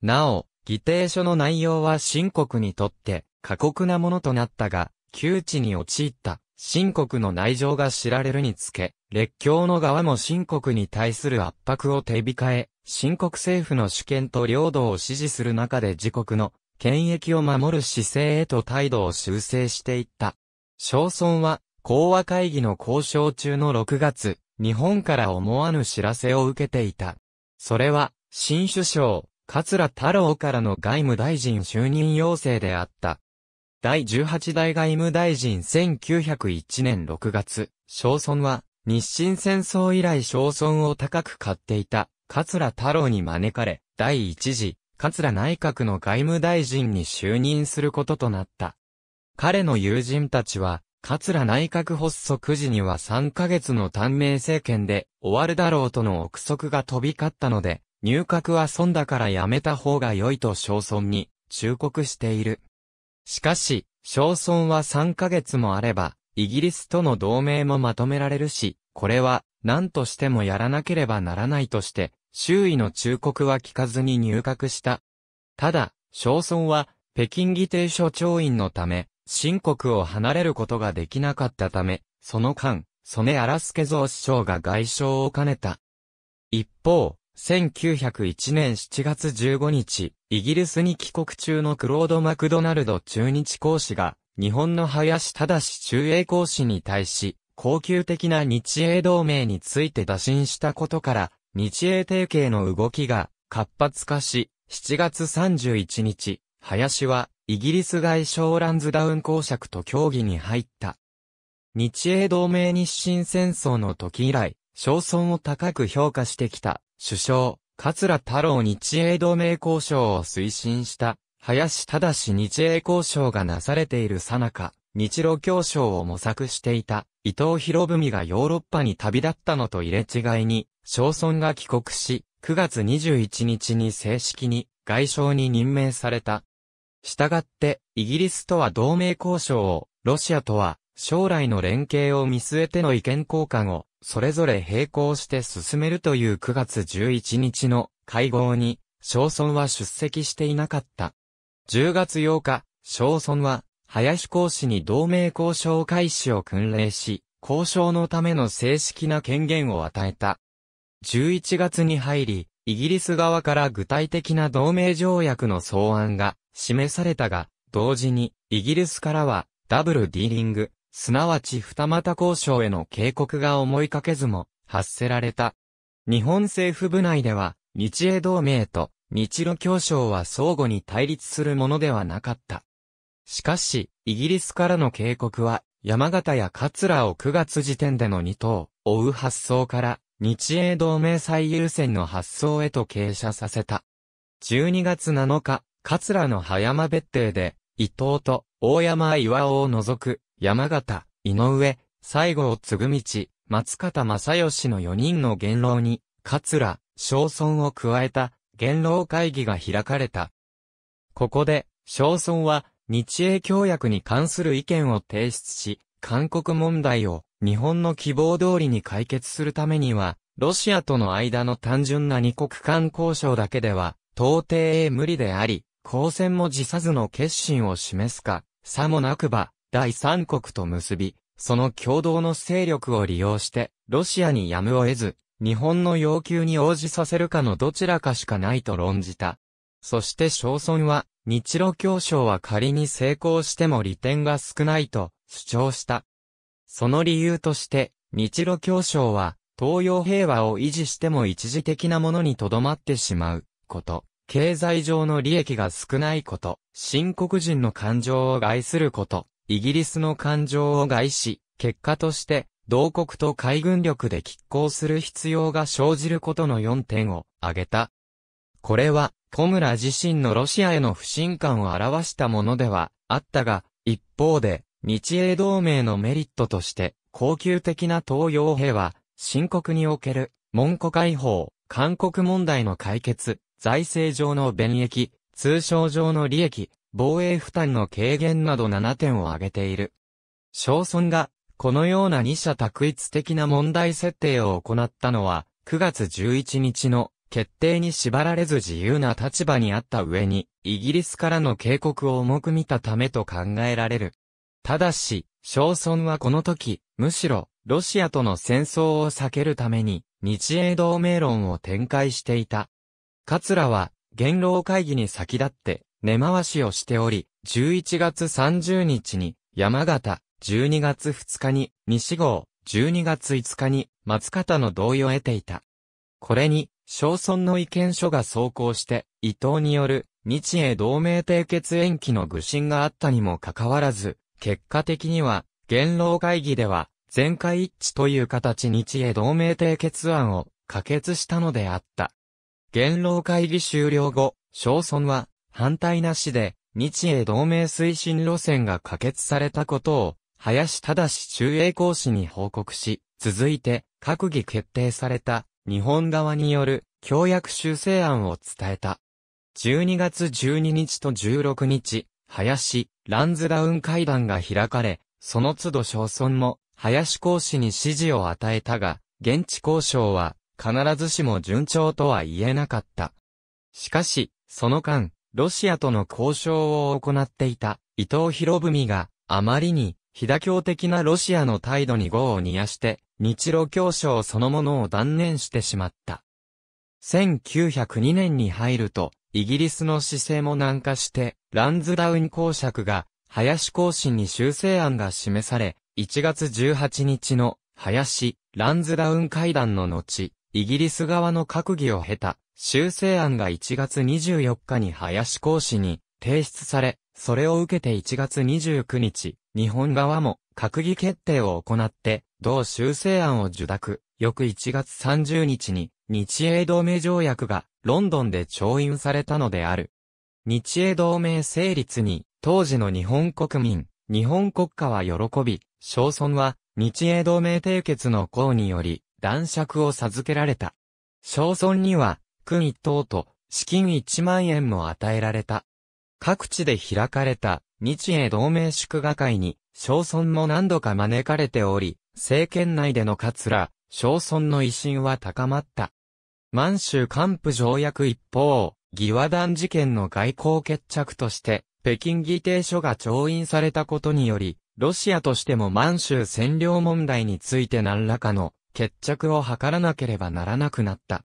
なお、議定書の内容は新国にとって過酷なものとなったが、窮地に陥った新国の内情が知られるにつけ、列強の側も新国に対する圧迫を手控え、新国政府の主権と領土を支持する中で自国の権益を守る姿勢へと態度を修正していった。小村は、講和会議の交渉中の6月、日本から思わぬ知らせを受けていた。それは、新首相、桂太郎からの外務大臣就任要請であった。第18代外務大臣1901年6月、小村は、日清戦争以来小村を高く買っていた、桂太郎に招かれ、第一次、桂内閣の外務大臣に就任することとなった。彼の友人たちは、桂内閣発足時には3ヶ月の短命政権で終わるだろうとの憶測が飛び交ったので、入閣は損だからやめた方が良いと小村に忠告している。しかし、小村は3ヶ月もあれば、イギリスとの同盟もまとめられるし、これは何としてもやらなければならないとして、周囲の忠告は聞かずに入閣した。ただ、小村は、北京議定書長院のため、新国を離れることができなかったため、その間、曽根荒助蔵首相が外相を兼ねた。一方、1901年7月15日、イギリスに帰国中のクロード・マクドナルド中日公使が、日本の林正中英公使に対し、高級的な日英同盟について打診したことから、日英提携の動きが活発化し、7月31日、林は、イギリス外相ランズダウン公爵と協議に入った。日英同盟日清戦争の時以来、焦村を高く評価してきた、首相、桂太郎日英同盟交渉を推進した、林正日英交渉がなされているさなか、日露協商を模索していた、伊藤博文がヨーロッパに旅立ったのと入れ違いに、小村が帰国し、9月21日に正式に外相に任命された。したがって、イギリスとは同盟交渉を、ロシアとは将来の連携を見据えての意見交換を、それぞれ並行して進めるという9月11日の会合に、小村は出席していなかった。10月8日、小村は、林公使に同盟交渉開始を訓令し、交渉のための正式な権限を与えた。11月に入り、イギリス側から具体的な同盟条約の草案が示されたが、同時に、イギリスからは、ダブルディーリング、すなわち二股交渉への警告が思いかけずも、発せられた。日本政府部内では、日英同盟と日露協商は相互に対立するものではなかった。しかし、イギリスからの警告は、山形や桂を9月時点での2等、追う発想から、日英同盟最優先の発想へと傾斜させた。12月7日、桂の葉山別邸で、伊藤と大山岩尾を除く、山形、井上、西郷嗣道、松方正義の4人の元老に、桂、小村を加えた、元老会議が開かれた。ここで、小村は、日英協約に関する意見を提出し、韓国問題を日本の希望通りに解決するためには、ロシアとの間の単純な二国間交渉だけでは、到底無理であり、交戦も辞さずの決心を示すか、さもなくば、第三国と結び、その共同の勢力を利用して、ロシアにやむを得ず、日本の要求に応じさせるかのどちらかしかないと論じた。そして小村は、日露協商は仮に成功しても利点が少ないと、主張した。その理由として、日露協商は、東洋平和を維持しても一時的なものにとどまってしまうこと、経済上の利益が少ないこと、新国人の感情を害すること、イギリスの感情を害し、結果として、同国と海軍力で拮抗する必要が生じることの4点を挙げた。これは、小村自身のロシアへの不信感を表したものではあったが、一方で、日英同盟のメリットとして、恒久的な東洋兵は、深刻における、門戸解放、韓国問題の解決、財政上の便益、通商上の利益、防衛負担の軽減など7点を挙げている。小村が、このような二者択一的な問題設定を行ったのは、9月11日の決定に縛られず自由な立場にあった上に、イギリスからの警告を重く見たためと考えられる。ただし、小村はこの時、むしろ、ロシアとの戦争を避けるために、日英同盟論を展開していた。桂は、元老会議に先立って、根回しをしており、11月30日に、山形、12月2日に、西郷、12月5日に、松方の同意を得ていた。これに、小村の意見書が走行して、伊藤による、日英同盟締結延期の愚心があったにもかかわらず、結果的には、元老会議では、全会一致という形日英同盟締結案を可決したのであった。元老会議終了後、小村は反対なしで日英同盟推進路線が可決されたことを林正中英公使に報告し、続いて閣議決定された日本側による協約修正案を伝えた。12月12日と16日、林、ランズダウン会談が開かれ、その都度小村も、林講師に指示を与えたが、現地交渉は、必ずしも順調とは言えなかった。しかし、その間、ロシアとの交渉を行っていた、伊藤博文が、あまりに、飛妥教的なロシアの態度に業を煮やして、日露協商そのものを断念してしまった。1902年に入ると、イギリスの姿勢も軟化して、ランズダウン公爵が、林公信に修正案が示され、1月18日の、林、ランズダウン会談の後、イギリス側の閣議を経た、修正案が1月24日に林公信に提出され、それを受けて1月29日、日本側も閣議決定を行って、同修正案を受諾、翌1月30日に日英同盟条約がロンドンで調印されたのである。日英同盟成立に、当時の日本国民、日本国家は喜び、小村は、日英同盟締結の功により、男爵を授けられた。小村には、君一等と、資金一万円も与えられた。各地で開かれた、日英同盟祝賀会に、小村も何度か招かれており、政権内でのかつら、小村の威信は高まった。満州幹府条約一方、義和団事件の外交決着として、北京議定書が調印されたことにより、ロシアとしても満州占領問題について何らかの決着を図らなければならなくなった。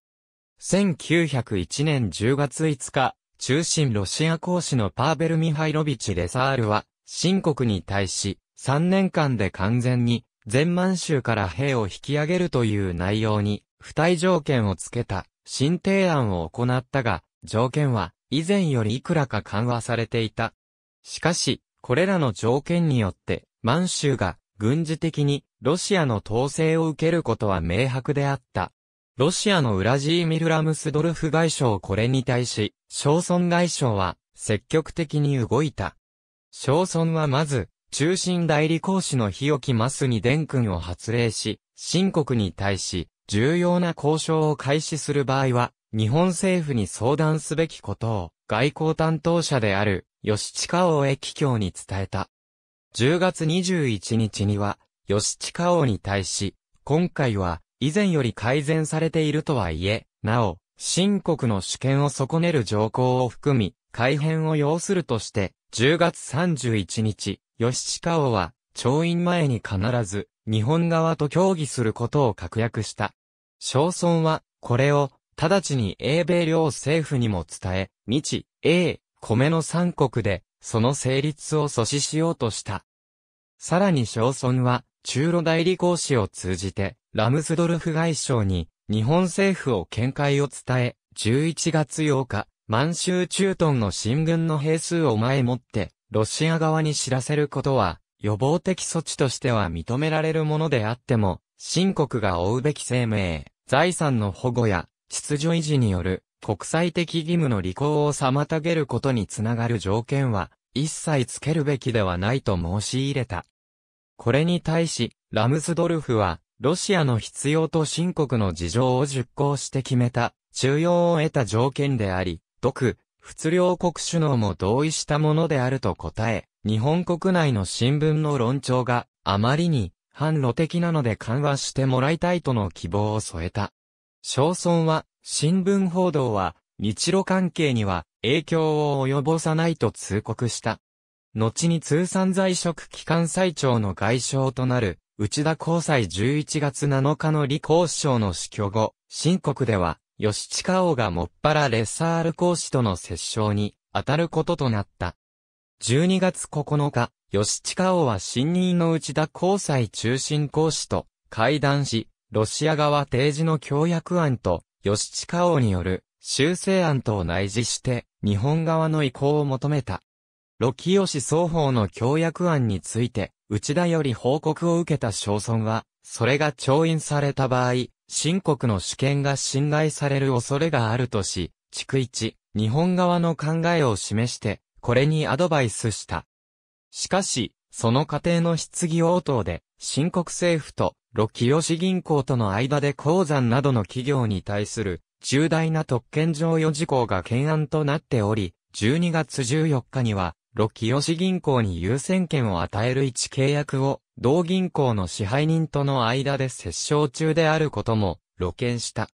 1901年10月5日、中心ロシア公使のパーベル・ミハイロビチ・レサールは、新国に対し、3年間で完全に、全満州から兵を引き上げるという内容に、付帯条件を付けた新提案を行ったが、条件は以前よりいくらか緩和されていた。しかし、これらの条件によって、満州が軍事的にロシアの統制を受けることは明白であった。ロシアのウラジーミル・ラムスドルフ外相これに対し、小村外相は積極的に動いた。小村はまず、中心代理公使の日置マスに伝君を発令し、新国に対し、重要な交渉を開始する場合は、日本政府に相談すべきことを、外交担当者である、吉近王へ帰業に伝えた。10月21日には、吉近王に対し、今回は、以前より改善されているとはいえ、なお、新国の主権を損ねる条項を含み、改変を要するとして、10月31日、吉近王は、調印前に必ず、日本側と協議することを確約した。小村は、これを、直ちに英米両政府にも伝え、日、英、米の三国で、その成立を阻止しようとした。さらに小村は、中路代理講師を通じて、ラムスドルフ外相に、日本政府を見解を伝え、11月8日、満州中東の進軍の兵数を前もって、ロシア側に知らせることは、予防的措置としては認められるものであっても、新国が負うべき生命、財産の保護や、秩序維持による国際的義務の履行を妨げることにつながる条件は、一切つけるべきではないと申し入れた。これに対し、ラムスドルフは、ロシアの必要と新国の事情を熟考して決めた、中央を得た条件であり、独、仏領国首脳も同意したものであると答え、日本国内の新聞の論調があまりに反露的なので緩和してもらいたいとの希望を添えた。小村は、新聞報道は、日露関係には影響を及ぼさないと通告した。後に通産在職期間最長の外相となる、内田高裁11月7日の李光省の死去後、新国では、吉下王がもっぱらレッサール公使との折衝に当たることとなった。12月9日、吉下王は新任の内田公裁中心公使と会談し、ロシア側提示の協約案と、吉下王による修正案とを内示して、日本側の意向を求めた。ロキヨシ双方の協約案について、内田より報告を受けた小村は、それが調印された場合、新国の主権が侵害される恐れがあるとし、地区一日本側の考えを示して、これにアドバイスした。しかし、その過程の質疑応答で、新国政府と、ロキヨシ銀行との間で鉱山などの企業に対する、重大な特権上与事項が懸案となっており、12月14日には、ロキヨシ銀行に優先権を与える一契約を、同銀行の支配人との間で折衝中であることも、露見した。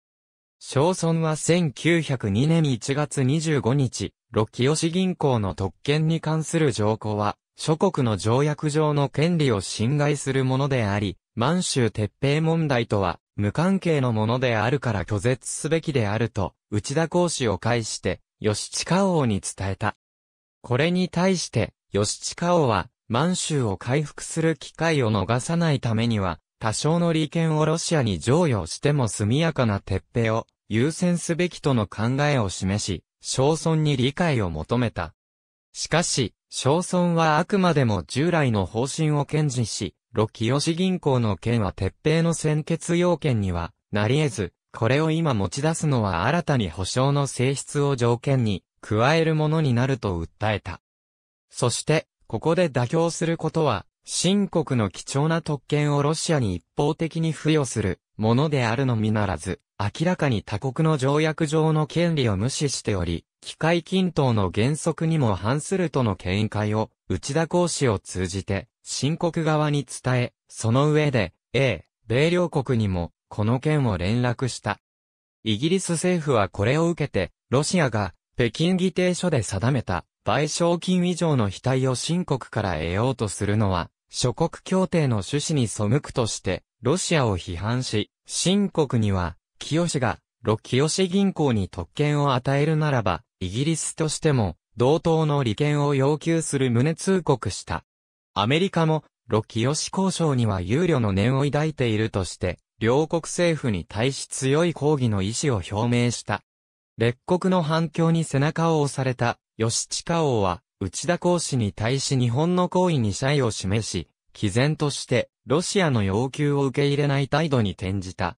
小村は1902年1月25日、ロキヨシ銀行の特権に関する条項は、諸国の条約上の権利を侵害するものであり、満州撤兵問題とは、無関係のものであるから拒絶すべきであると、内田講師を介して、吉近王に伝えた。これに対して、吉近王は、満州を回復する機会を逃さないためには、多少の利権をロシアに譲与しても速やかな撤兵を優先すべきとの考えを示し、小村に理解を求めた。しかし、小村はあくまでも従来の方針を堅持し、ロキヨシ銀行の件は鉄平の先決要件にはなり得ず、これを今持ち出すのは新たに保証の性質を条件に加えるものになると訴えた。そして、ここで妥協することは新国の貴重な特権をロシアに一方的に付与するものであるのみならず、明らかに他国の条約上の権利を無視しており、機械均等の原則にも反するとの見解を、内田講師を通じて、新国側に伝え、その上で、A、米両国にも、この件を連絡した。イギリス政府はこれを受けて、ロシアが、北京議定書で定めた、賠償金以上の非対を新国から得ようとするのは、諸国協定の趣旨に背くとして、ロシアを批判し、新国には、清が、ロ清銀行に特権を与えるならば、イギリスとしても、同等の利権を要求する旨通告した。アメリカも、ロ清交渉には憂慮の念を抱いているとして、両国政府に対し強い抗議の意思を表明した。列国の反響に背中を押された吉下王は、内田公使に対し日本の行為に謝意を示し、毅然として、ロシアの要求を受け入れない態度に転じた。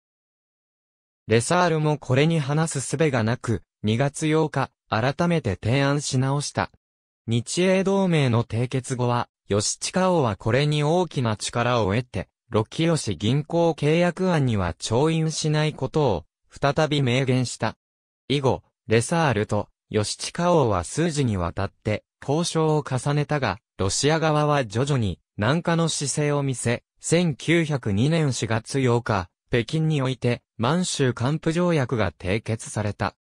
レサールもこれに話す術がなく、2月8日、改めて提案し直した。日英同盟の締結後は、吉下王はこれに大きな力を得て、ロキヨシ銀行契約案には調印しないことを、再び明言した。以後、レサールと、地下王は数時にわたって交渉を重ねたが、ロシア側は徐々に南下の姿勢を見せ、1902年4月8日、北京において満州完布条約が締結された。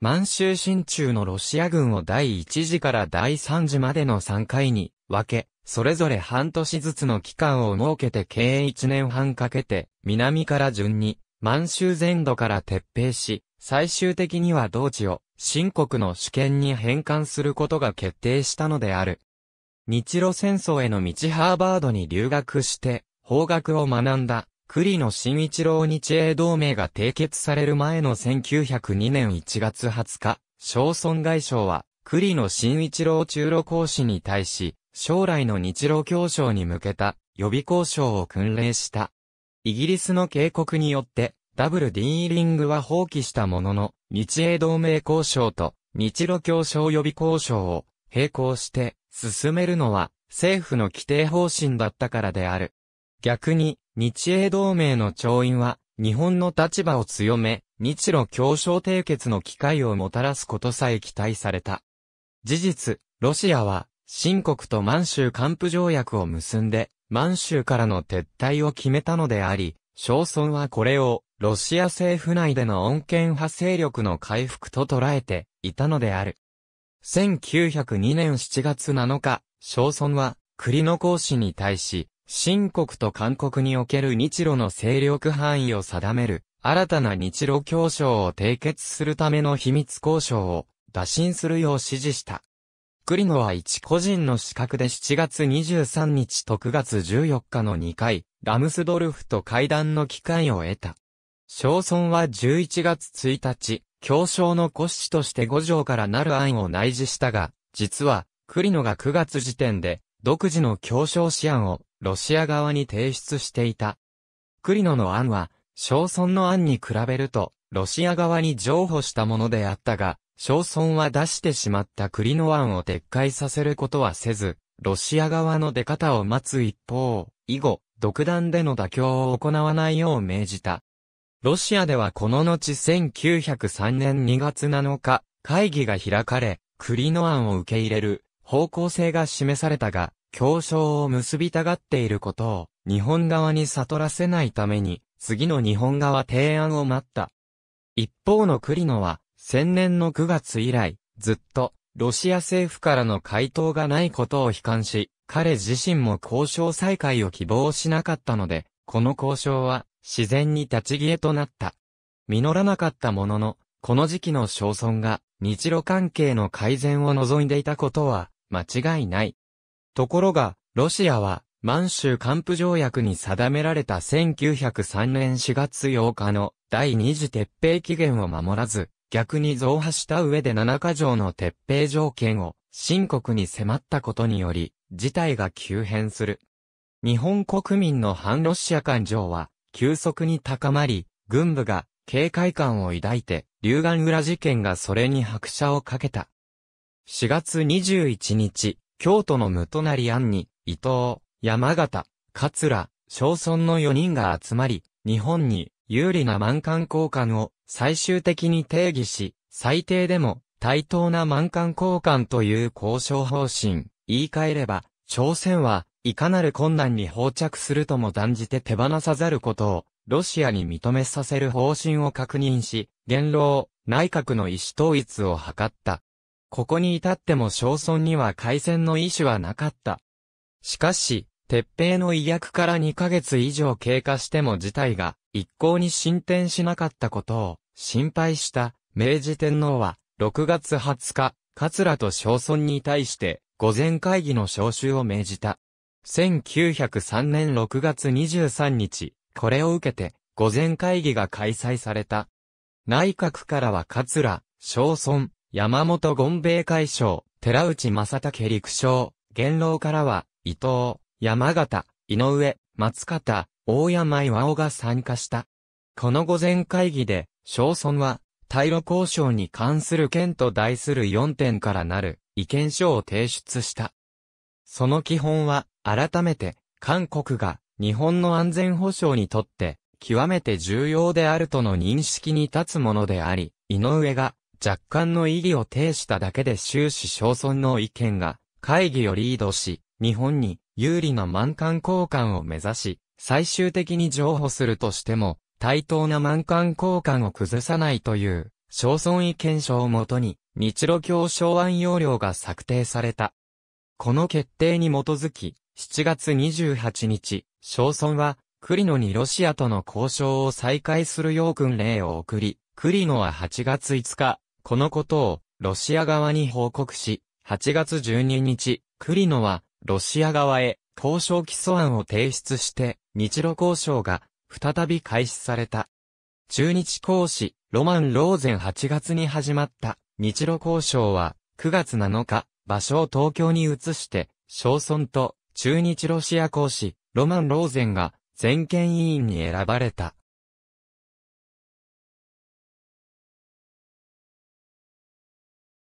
満州新中のロシア軍を第1次から第3次までの3回に分け、それぞれ半年ずつの期間を設けて計1年半かけて、南から順に、満州全土から撤兵し、最終的には同地を新国の主権に返還することが決定したのである。日露戦争への道ハーバードに留学して、法学を学んだ、栗野新一郎日英同盟が締結される前の1902年1月20日、小村外相は、栗野新一郎中路講師に対し、将来の日露協商に向けた予備交渉を訓練した。イギリスの警告によって、ダブル・ディーリングは放棄したものの、日英同盟交渉と日露協商予備交渉を並行して進めるのは政府の規定方針だったからである。逆に日英同盟の調印は日本の立場を強め、日露協商締結の機会をもたらすことさえ期待された。事実、ロシアは、新国と満州完付条約を結んで、満州からの撤退を決めたのであり、小村はこれをロシア政府内での穏健派勢力の回復と捉えていたのである。1902年7月7日、小村は、栗の講師に対し、新国と韓国における日露の勢力範囲を定める、新たな日露協商を締結するための秘密交渉を打診するよう指示した。栗ノは一個人の資格で7月23日と9月14日の2回、ラムスドルフと会談の機会を得た。小村は11月1日、教商の骨子として五条からなる案を内示したが、実は、栗野が9月時点で、独自の教商試案を、ロシア側に提出していた。栗野の案は、小村の案に比べると、ロシア側に譲歩したものであったが、小村は出してしまった栗野案を撤回させることはせず、ロシア側の出方を待つ一方、以後、独断での妥協を行わないよう命じた。ロシアではこの後1903年2月7日、会議が開かれ、クリノ案を受け入れる方向性が示されたが、協商を結びたがっていることを日本側に悟らせないために、次の日本側提案を待った。一方のクリノは、先年の9月以来、ずっと、ロシア政府からの回答がないことを悲観し、彼自身も交渉再開を希望しなかったので、この交渉は、自然に立ち消えとなった。実らなかったものの、この時期の焦村が日露関係の改善を望んでいたことは間違いない。ところが、ロシアは満州完布条約に定められた1903年4月8日の第二次鉄兵期限を守らず、逆に増派した上で7カ条の鉄兵条件を深刻に迫ったことにより、事態が急変する。日本国民の反ロシア感情は急速に高まり、軍部が警戒感を抱いて、龍眼裏事件がそれに拍車をかけた。4月21日、京都の無隣案に、伊藤、山形、桂、小村の4人が集まり、日本に有利な満館交換を最終的に定義し、最低でも対等な満館交換という交渉方針、言い換えれば、朝鮮はいかなる困難に包着するとも断じて手放さざることを、ロシアに認めさせる方針を確認し、元老、内閣の意思統一を図った。ここに至っても小村には開戦の意思はなかった。しかし、鉄平の威訳から2ヶ月以上経過しても事態が一向に進展しなかったことを心配した明治天皇は6月20日、桂と小村に対して午前会議の招集を命じた。1903年6月23日、これを受けて、午前会議が開催された。内閣からは桂、小村、山本権衛会長、寺内正武陸将、元老からは、伊藤、山形、井上、松方、大山岩尾が参加した。この午前会議で、小村は、対露交渉に関する件と題する4点からなる意見書を提出した。その基本は、改めて、韓国が日本の安全保障にとって、極めて重要であるとの認識に立つものであり、井上が若干の意義を呈しただけで終始小村の意見が会議をリードし、日本に有利な満館交換を目指し、最終的に譲歩するとしても、対等な満館交換を崩さないという、小村意見書をもとに、日露協商案要領が策定された。この決定に基づき、7月28日、小村は、クリノにロシアとの交渉を再開するよう訓令を送り、クリノは8月5日、このことを、ロシア側に報告し、8月12日、クリノは、ロシア側へ、交渉基礎案を提出して、日露交渉が、再び開始された。中日講師、ロマン・ローゼン8月に始まった、日露交渉は、9月7日、場所を東京に移して、小村と中日ロシア公使、ロマン・ローゼンが全権委員に選ばれた。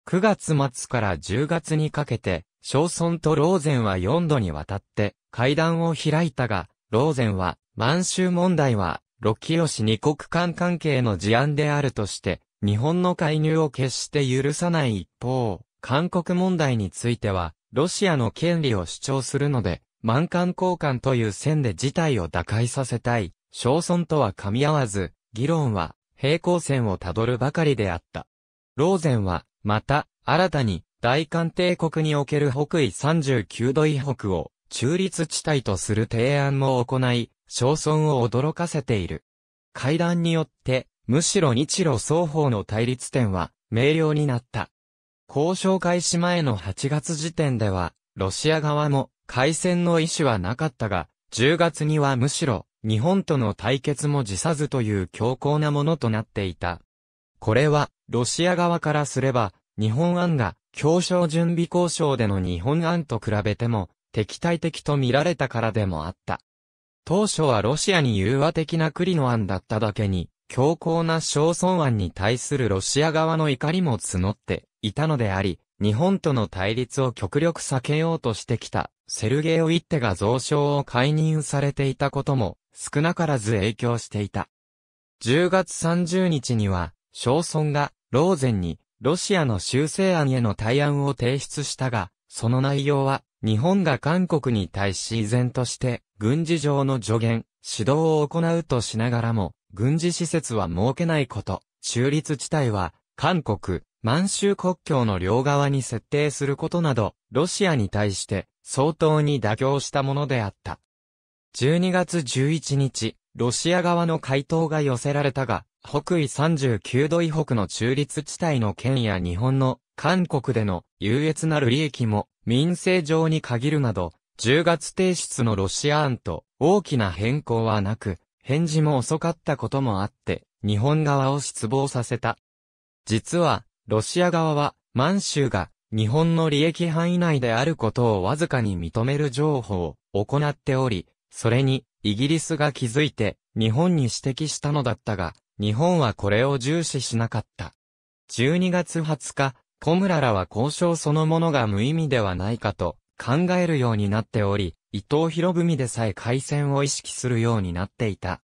9月末から10月にかけて、小村とローゼンは4度にわたって会談を開いたが、ローゼンは満州問題は、ロキロシ二国間関係の事案であるとして、日本の介入を決して許さない一方、韓国問題については、ロシアの権利を主張するので、満韓交換という線で事態を打開させたい、焦村とは噛み合わず、議論は平行線をたどるばかりであった。ローゼンは、また、新たに、大韓帝国における北緯39度以北を中立地帯とする提案も行い、焦村を驚かせている。会談によって、むしろ日露双方の対立点は明瞭になった。交渉開始前の8月時点では、ロシア側も開戦の意思はなかったが、10月にはむしろ、日本との対決も辞さずという強硬なものとなっていた。これは、ロシア側からすれば、日本案が、協商準備交渉での日本案と比べても、敵対的と見られたからでもあった。当初はロシアに融和的な栗の案だっただけに、強硬な小村案に対するロシア側の怒りも募っていたのであり、日本との対立を極力避けようとしてきた、セルゲイオッテが増床を解任されていたことも、少なからず影響していた。10月30日には、小村が、ローゼンに、ロシアの修正案への対案を提出したが、その内容は、日本が韓国に対し依然として、軍事上の助言、指導を行うとしながらも、軍事施設は設けないこと、中立地帯は、韓国、満州国境の両側に設定することなど、ロシアに対して相当に妥協したものであった。12月11日、ロシア側の回答が寄せられたが、北緯39度以北の中立地帯の県や日本の韓国での優越なる利益も民生上に限るなど、10月提出のロシア案と大きな変更はなく、返事も遅かったこともあって、日本側を失望させた。実は、ロシア側は、満州が、日本の利益範囲内であることをわずかに認める情報を行っており、それに、イギリスが気づいて、日本に指摘したのだったが、日本はこれを重視しなかった。12月20日、小村らは交渉そのものが無意味ではないかと考えるようになっており、伊藤博文でさえ開戦を意識するようになっていた。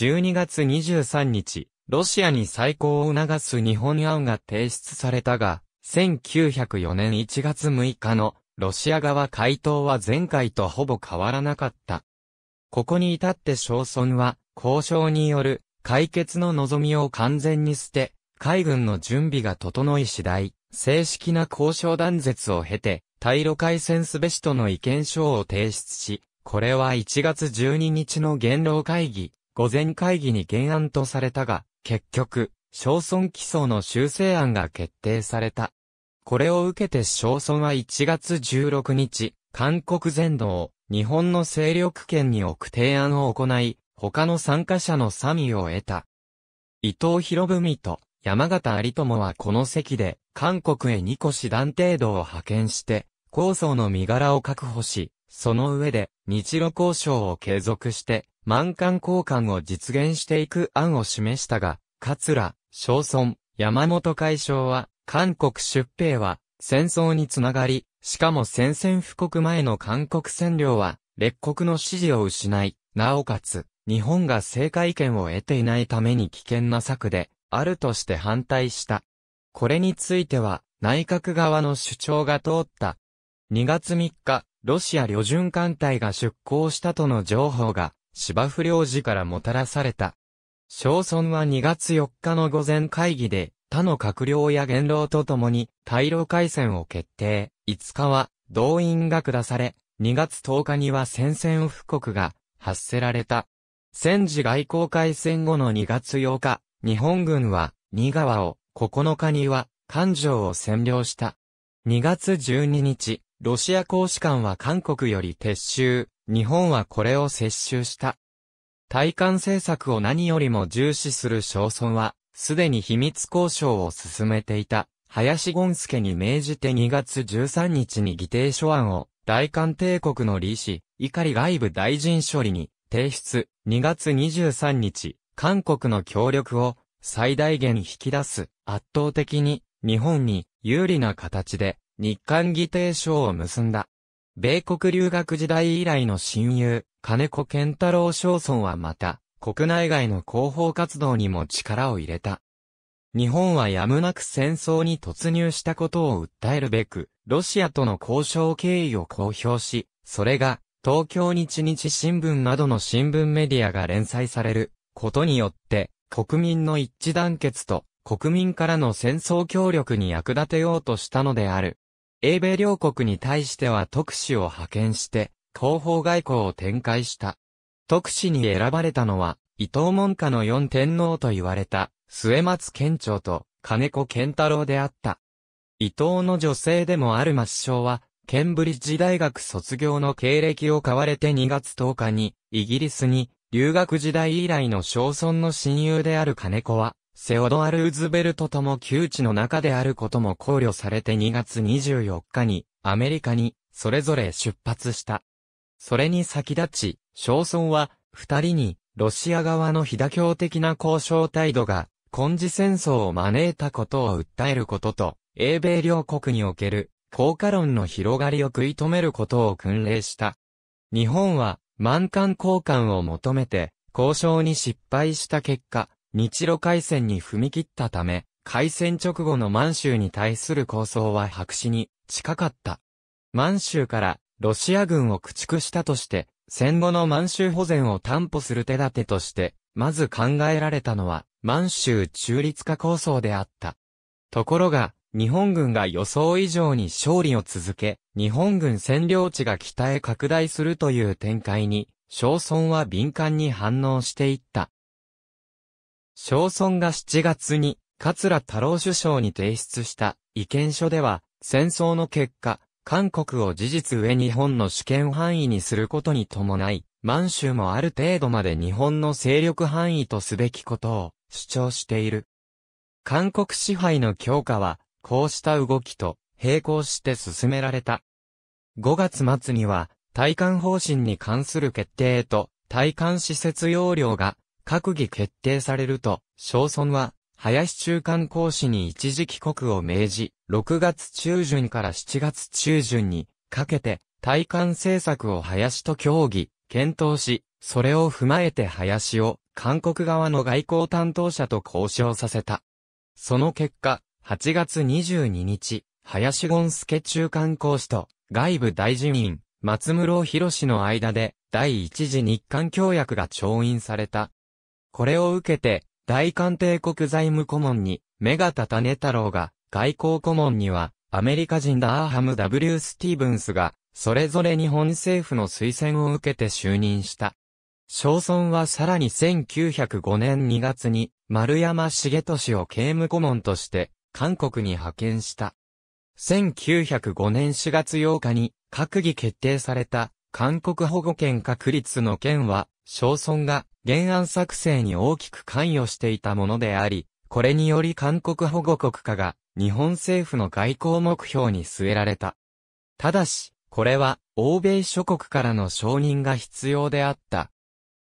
12月23日、ロシアに再興を促す日本案が提出されたが、1904年1月6日のロシア側回答は前回とほぼ変わらなかった。ここに至って小村は、交渉による解決の望みを完全に捨て、海軍の準備が整い次第、正式な交渉断絶を経て、対露海戦すべしとの意見書を提出し、これは1月12日の元老会議、午前会議に原案とされたが、結局、小村基礎の修正案が決定された。これを受けて小村は1月16日、韓国全土を日本の勢力圏に置く提案を行い、他の参加者の賛意を得た。伊藤博文と山形有朋はこの席で、韓国へ2個師団程度を派遣して、構想の身柄を確保し、その上で、日露交渉を継続して、満館交換を実現していく案を示したが、桂、小村、山本海将は、韓国出兵は、戦争につながり、しかも戦線布告前の韓国占領は、列国の支持を失い、なおかつ、日本が政界権を得ていないために危険な策で、あるとして反対した。これについては、内閣側の主張が通った。2月3日、ロシア旅順艦隊が出港したとの情報が、芝不良時からもたらされた。小村は2月4日の午前会議で、他の閣僚や元老と共に、大路海戦を決定。5日は、動員が下され、2月10日には戦線布告が発せられた。戦時外交会戦後の2月8日、日本軍は、新川を、9日には、艦城を占領した。2月12日、ロシア公使館は韓国より撤収、日本はこれを接収した。対韓政策を何よりも重視する小村は、すでに秘密交渉を進めていた、林権助に命じて2月13日に議定書案を、大韓帝国の理事、碇外部大臣処理に、提出、2月23日、韓国の協力を、最大限引き出す、圧倒的に、日本に、有利な形で、日韓議定書を結んだ。米国留学時代以来の親友、金子健太郎昌村はまた、国内外の広報活動にも力を入れた。日本はやむなく戦争に突入したことを訴えるべく、ロシアとの交渉経緯を公表し、それが、東京日日新聞などの新聞メディアが連載されることによって、国民の一致団結と国民からの戦争協力に役立てようとしたのである。英米両国に対しては特使を派遣して、広報外交を展開した。特使に選ばれたのは、伊藤門下の四天皇と言われた、末松県庁と金子健太郎であった。伊藤の女性でもある末将は、ケンブリッジ大学卒業の経歴を買われて2月10日に、イギリスに、留学時代以来の小村の親友である金子は、セオドアル・ウズベルトとも旧知の中であることも考慮されて2月24日にアメリカにそれぞれ出発した。それに先立ち、小村は二人にロシア側の非妥協的な交渉態度が根治戦争を招いたことを訴えることと、英米両国における効果論の広がりを食い止めることを訓令した。日本は満艦交換を求めて交渉に失敗した結果、日露海戦に踏み切ったため、海戦直後の満州に対する構想は白紙に近かった。満州からロシア軍を駆逐したとして、戦後の満州保全を担保する手立てとして、まず考えられたのは満州中立化構想であった。ところが、日本軍が予想以上に勝利を続け、日本軍占領地が北へ拡大するという展開に、小村は敏感に反応していった。小村が7月に、桂太郎首相に提出した意見書では、戦争の結果、韓国を事実上日本の主権範囲にすることに伴い、満州もある程度まで日本の勢力範囲とすべきことを主張している。韓国支配の強化は、こうした動きと並行して進められた。5月末には、対韓方針に関する決定と、対韓施設要領が閣議決定されると、小村は、林中間講師に一時帰国を命じ、6月中旬から7月中旬にかけて、対韓政策を林と協議、検討し、それを踏まえて林を韓国側の外交担当者と交渉させた。その結果、8月22日、林ゴン助中間講師と外部大臣員、松室博の間で第一次日韓協約が調印された。これを受けて、大韓帝国財務顧問に、メガタタネ太郎が、外交顧問には、アメリカ人ダーハム W. スティーブンスが、それぞれ日本政府の推薦を受けて就任した。小村はさらに1905年2月に丸山重俊を刑務顧問として韓国に派遣した。1905年4月8日に閣議決定された韓国保護権確立の件は小村が原案作成に大きく関与していたものであり、これにより韓国保護国家が日本政府の外交目標に据えられた。ただし、これは欧米諸国からの承認が必要であった。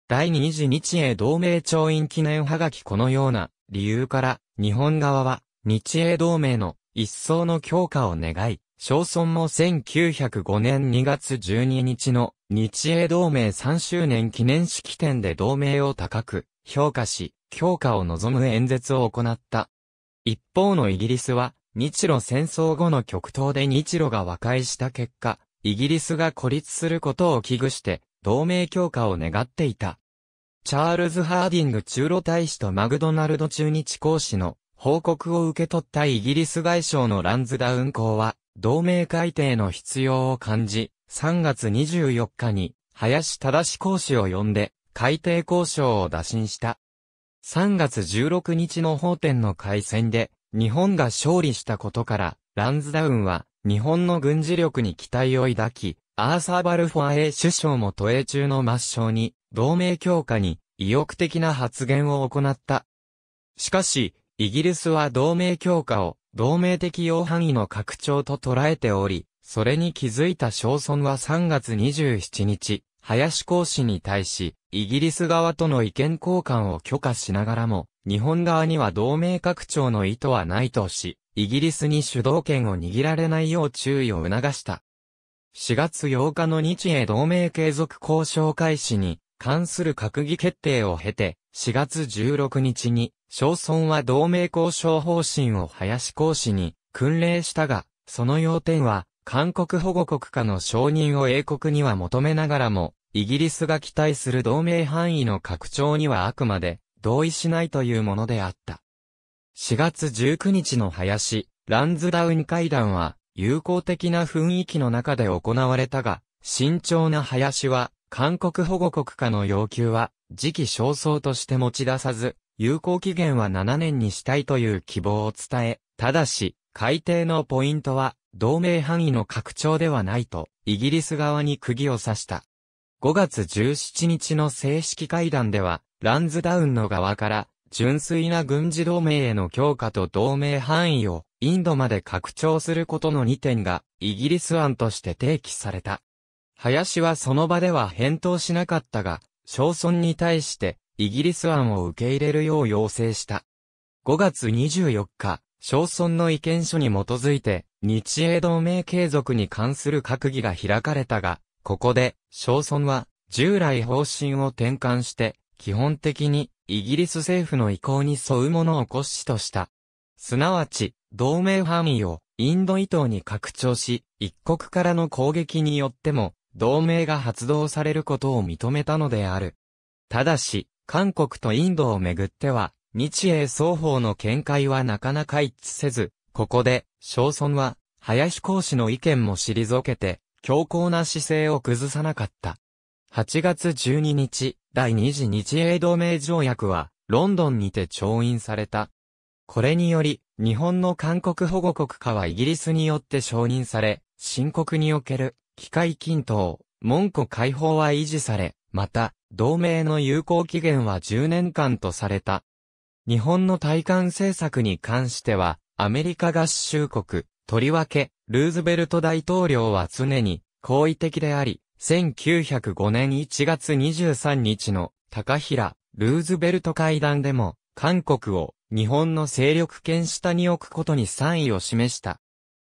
第二次日英同盟調印記念はがきこのような理由から日本側は日英同盟の一層の強化を願い、小村も1905年2月12日の日英同盟3周年記念式典で同盟を高く評価し、強化を望む演説を行った。一方のイギリスは、日露戦争後の極東で日露が和解した結果、イギリスが孤立することを危惧して、同盟強化を願っていた。チャールズ・ハーディング中露大使とマクドナルド中日公使の報告を受け取ったイギリス外相のランズダウン公は、同盟改定の必要を感じ、3月24日に、林正公氏を呼んで、海底交渉を打診した。3月16日の法典の開戦で、日本が勝利したことから、ランズダウンは、日本の軍事力に期待を抱き、アーサー・バルフォアへ。首相も都営中の抹消に、同盟強化に、意欲的な発言を行った。しかし、イギリスは同盟強化を、同盟的要範囲の拡張と捉えており、それに気づいた小村は3月27日、林公使に対し、イギリス側との意見交換を許可しながらも、日本側には同盟拡張の意図はないとし、イギリスに主導権を握られないよう注意を促した。4月8日の日英同盟継続交渉開始に関する閣議決定を経て、4月16日に、小村は同盟交渉方針を林公使に訓令したが、その要点は、韓国保護国家の承認を英国には求めながらも、イギリスが期待する同盟範囲の拡張にはあくまで同意しないというものであった。4月19日の林、ランズダウン会談は友好的な雰囲気の中で行われたが、慎重な林は、韓国保護国家の要求は、時期尚早として持ち出さず、有効期限は7年にしたいという希望を伝え、ただし、改定のポイントは、同盟範囲の拡張ではないと、イギリス側に釘を刺した。5月17日の正式会談では、ランズダウンの側から、純粋な軍事同盟への強化と同盟範囲をインドまで拡張することの2点がイギリス案として提起された。林はその場では返答しなかったが、小村に対してイギリス案を受け入れるよう要請した。5月24日、小村の意見書に基づいて、日英同盟継続に関する閣議が開かれたが、ここで、小村は、従来方針を転換して、基本的に、イギリス政府の意向に沿うものを骨子とした。すなわち、同盟範囲を、インド伊東に拡張し、一国からの攻撃によっても、同盟が発動されることを認めたのである。ただし、韓国とインドをめぐっては、日英双方の見解はなかなか一致せず、ここで、小村は、林公子の意見も退けて、強硬な姿勢を崩さなかった。8月12日、第2次日英同盟条約は、ロンドンにて調印された。これにより、日本の韓国保護国家はイギリスによって承認され、深刻における、機械均等、門戸解放は維持され、また、同盟の有効期限は10年間とされた。日本の対艦政策に関しては、アメリカ合衆国、とりわけ、ルーズベルト大統領は常に、好意的であり、1905年1月23日の、高平、ルーズベルト会談でも、韓国を、日本の勢力圏下に置くことに賛意を示した。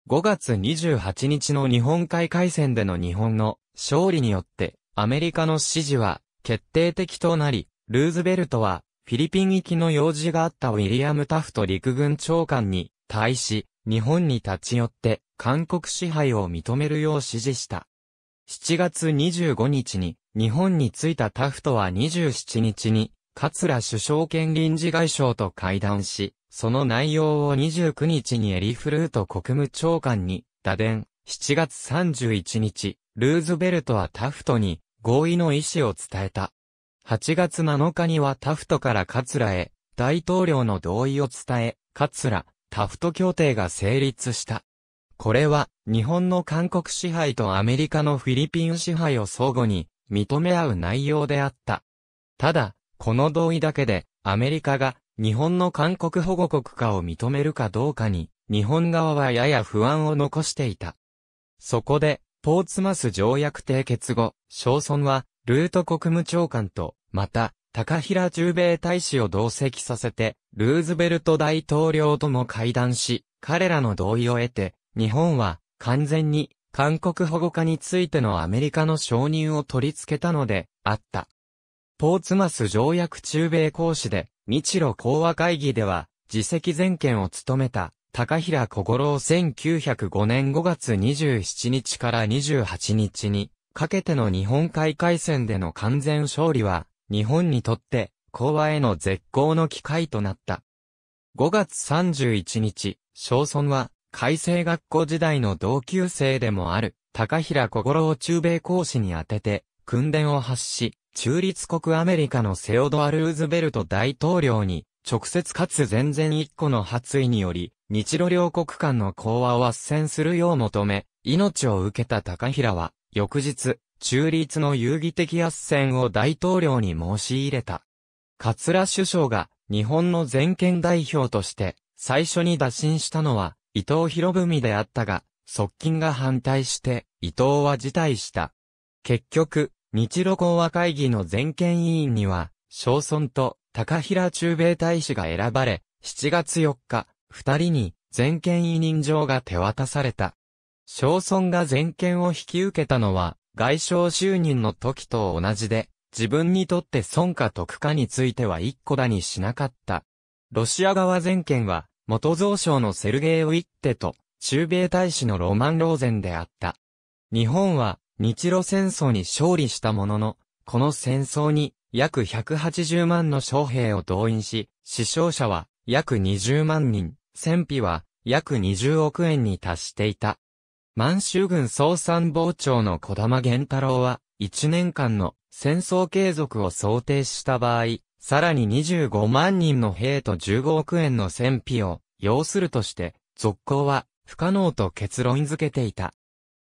5月28日の日本海海戦での日本の勝利によって、アメリカの支持は決定的となり、ルーズベルトはフィリピン行きの用事があったウィリアム・タフト陸軍長官に対し、日本に立ち寄って韓国支配を認めるよう指示した。7月25日に日本に着いたタフトは27日に桂首相兼臨時外相と会談し、その内容を29日にエリフルート国務長官に打電。7月31日、ルーズベルトはタフトに合意の意思を伝えた。8月7日にはタフトからカツラへ、大統領の同意を伝え、カツラ、タフト協定が成立した。これは、日本の韓国支配とアメリカのフィリピン支配を相互に認め合う内容であった。ただ、この同意だけで、アメリカが日本の韓国保護国家を認めるかどうかに、日本側はやや不安を残していた。そこで、ポーツマス条約締結後、小村は、ルート国務長官と、また、高平中米大使を同席させて、ルーズベルト大統領とも会談し、彼らの同意を得て、日本は完全に韓国保護化についてのアメリカの承認を取り付けたので、あった。ポーツマス条約中米講師で、日露講和会議では、自責全権を務めた、高平小五郎1905年5月27日から28日に、かけての日本海海戦での完全勝利は、日本にとって、講和への絶好の機会となった。5月31日、小村は、海星学校時代の同級生でもある、高平小五郎中米講師に当てて、訓練を発し、中立国アメリカのセオドア・ルーズベルト大統領に、直接かつ全然一個の発意により、日露両国間の講和を斡旋するよう求め、命を受けた高平は、翌日、中立の遊戯的圧戦を大統領に申し入れた。桂首相が日本の全権代表として最初に打診したのは伊藤博文であったが、側近が反対して伊藤は辞退した。結局、日露講和会議の全権委員には、小村と高平中米大使が選ばれ、7月4日、二人に全権委任状が手渡された。小村が全権を引き受けたのは、外相就任の時と同じで、自分にとって損か得かについては一個だにしなかった。ロシア側全権は、元蔵省のセルゲイウィッテと、中米大使のロマン・ローゼンであった。日本は、日露戦争に勝利したものの、この戦争に、約180万の将兵を動員し、死傷者は、約20万人、戦費は、約20億円に達していた。満州軍総参謀長の小玉源太郎は、1年間の戦争継続を想定した場合、さらに25万人の兵と15億円の戦費を要するとして、続行は不可能と結論付けていた。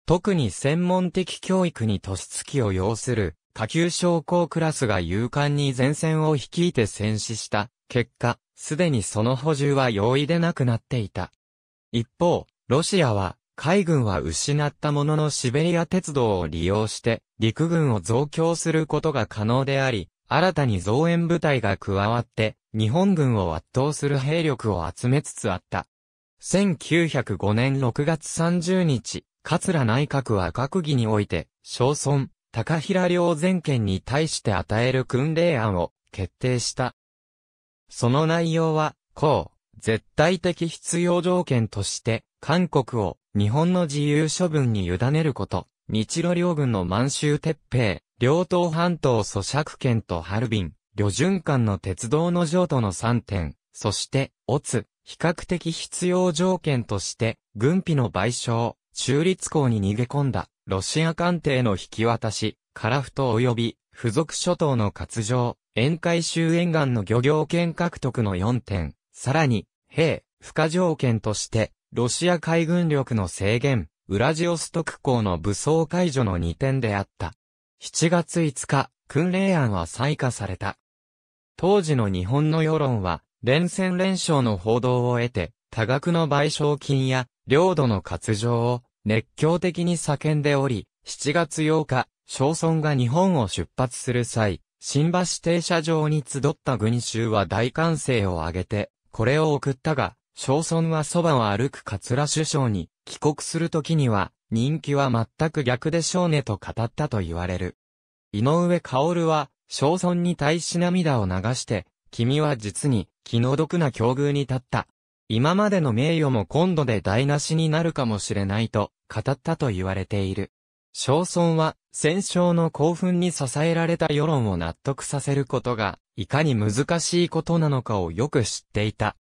特に専門的教育に突出を要する下級将校クラスが勇敢に前線を率いて戦死した結果、すでにその補充は容易でなくなっていた。一方、ロシアは海軍は失ったもののシベリア鉄道を利用して陸軍を増強することが可能であり、新たに増援部隊が加わって日本軍を圧倒する兵力を集めつつあった。1905年6月30日、桂内閣は閣議において、小村、高平良全県に対して与える訓令案を決定した。その内容は、こう、絶対的必要条件として、韓国を日本の自由処分に委ねること、日露両軍の満州撤兵、両党半島租借権とハルビン、旅順間の鉄道の譲渡の3点、そして、オツ、比較的必要条件として、軍費の賠償、中立港に逃げ込んだ、ロシア艦艇の引き渡し、カラフト及び、付属諸島の割譲、沿海周沿岸の漁業権獲得の4点、さらに、兵、不可条件として、ロシア海軍力の制限、ウラジオストク港の武装解除の2点であった。7月5日、訓令案は採火された。当時の日本の世論は、連戦連勝の報道を得て、多額の賠償金や、領土の割譲を熱狂的に叫んでおり、7月8日、小村が日本を出発する際、新橋停車場に集った群衆は大歓声を上げて、これを送ったが、小村はそばを歩く桂首相に、帰国するときには、人気は全く逆でしょうねと語ったと言われる。井上薫は、小村に対し涙を流して、君は実に気の毒な境遇に立った。今までの名誉も今度で台無しになるかもしれないと語ったと言われている。小村は戦勝の興奮に支えられた世論を納得させることがいかに難しいことなのかをよく知っていた。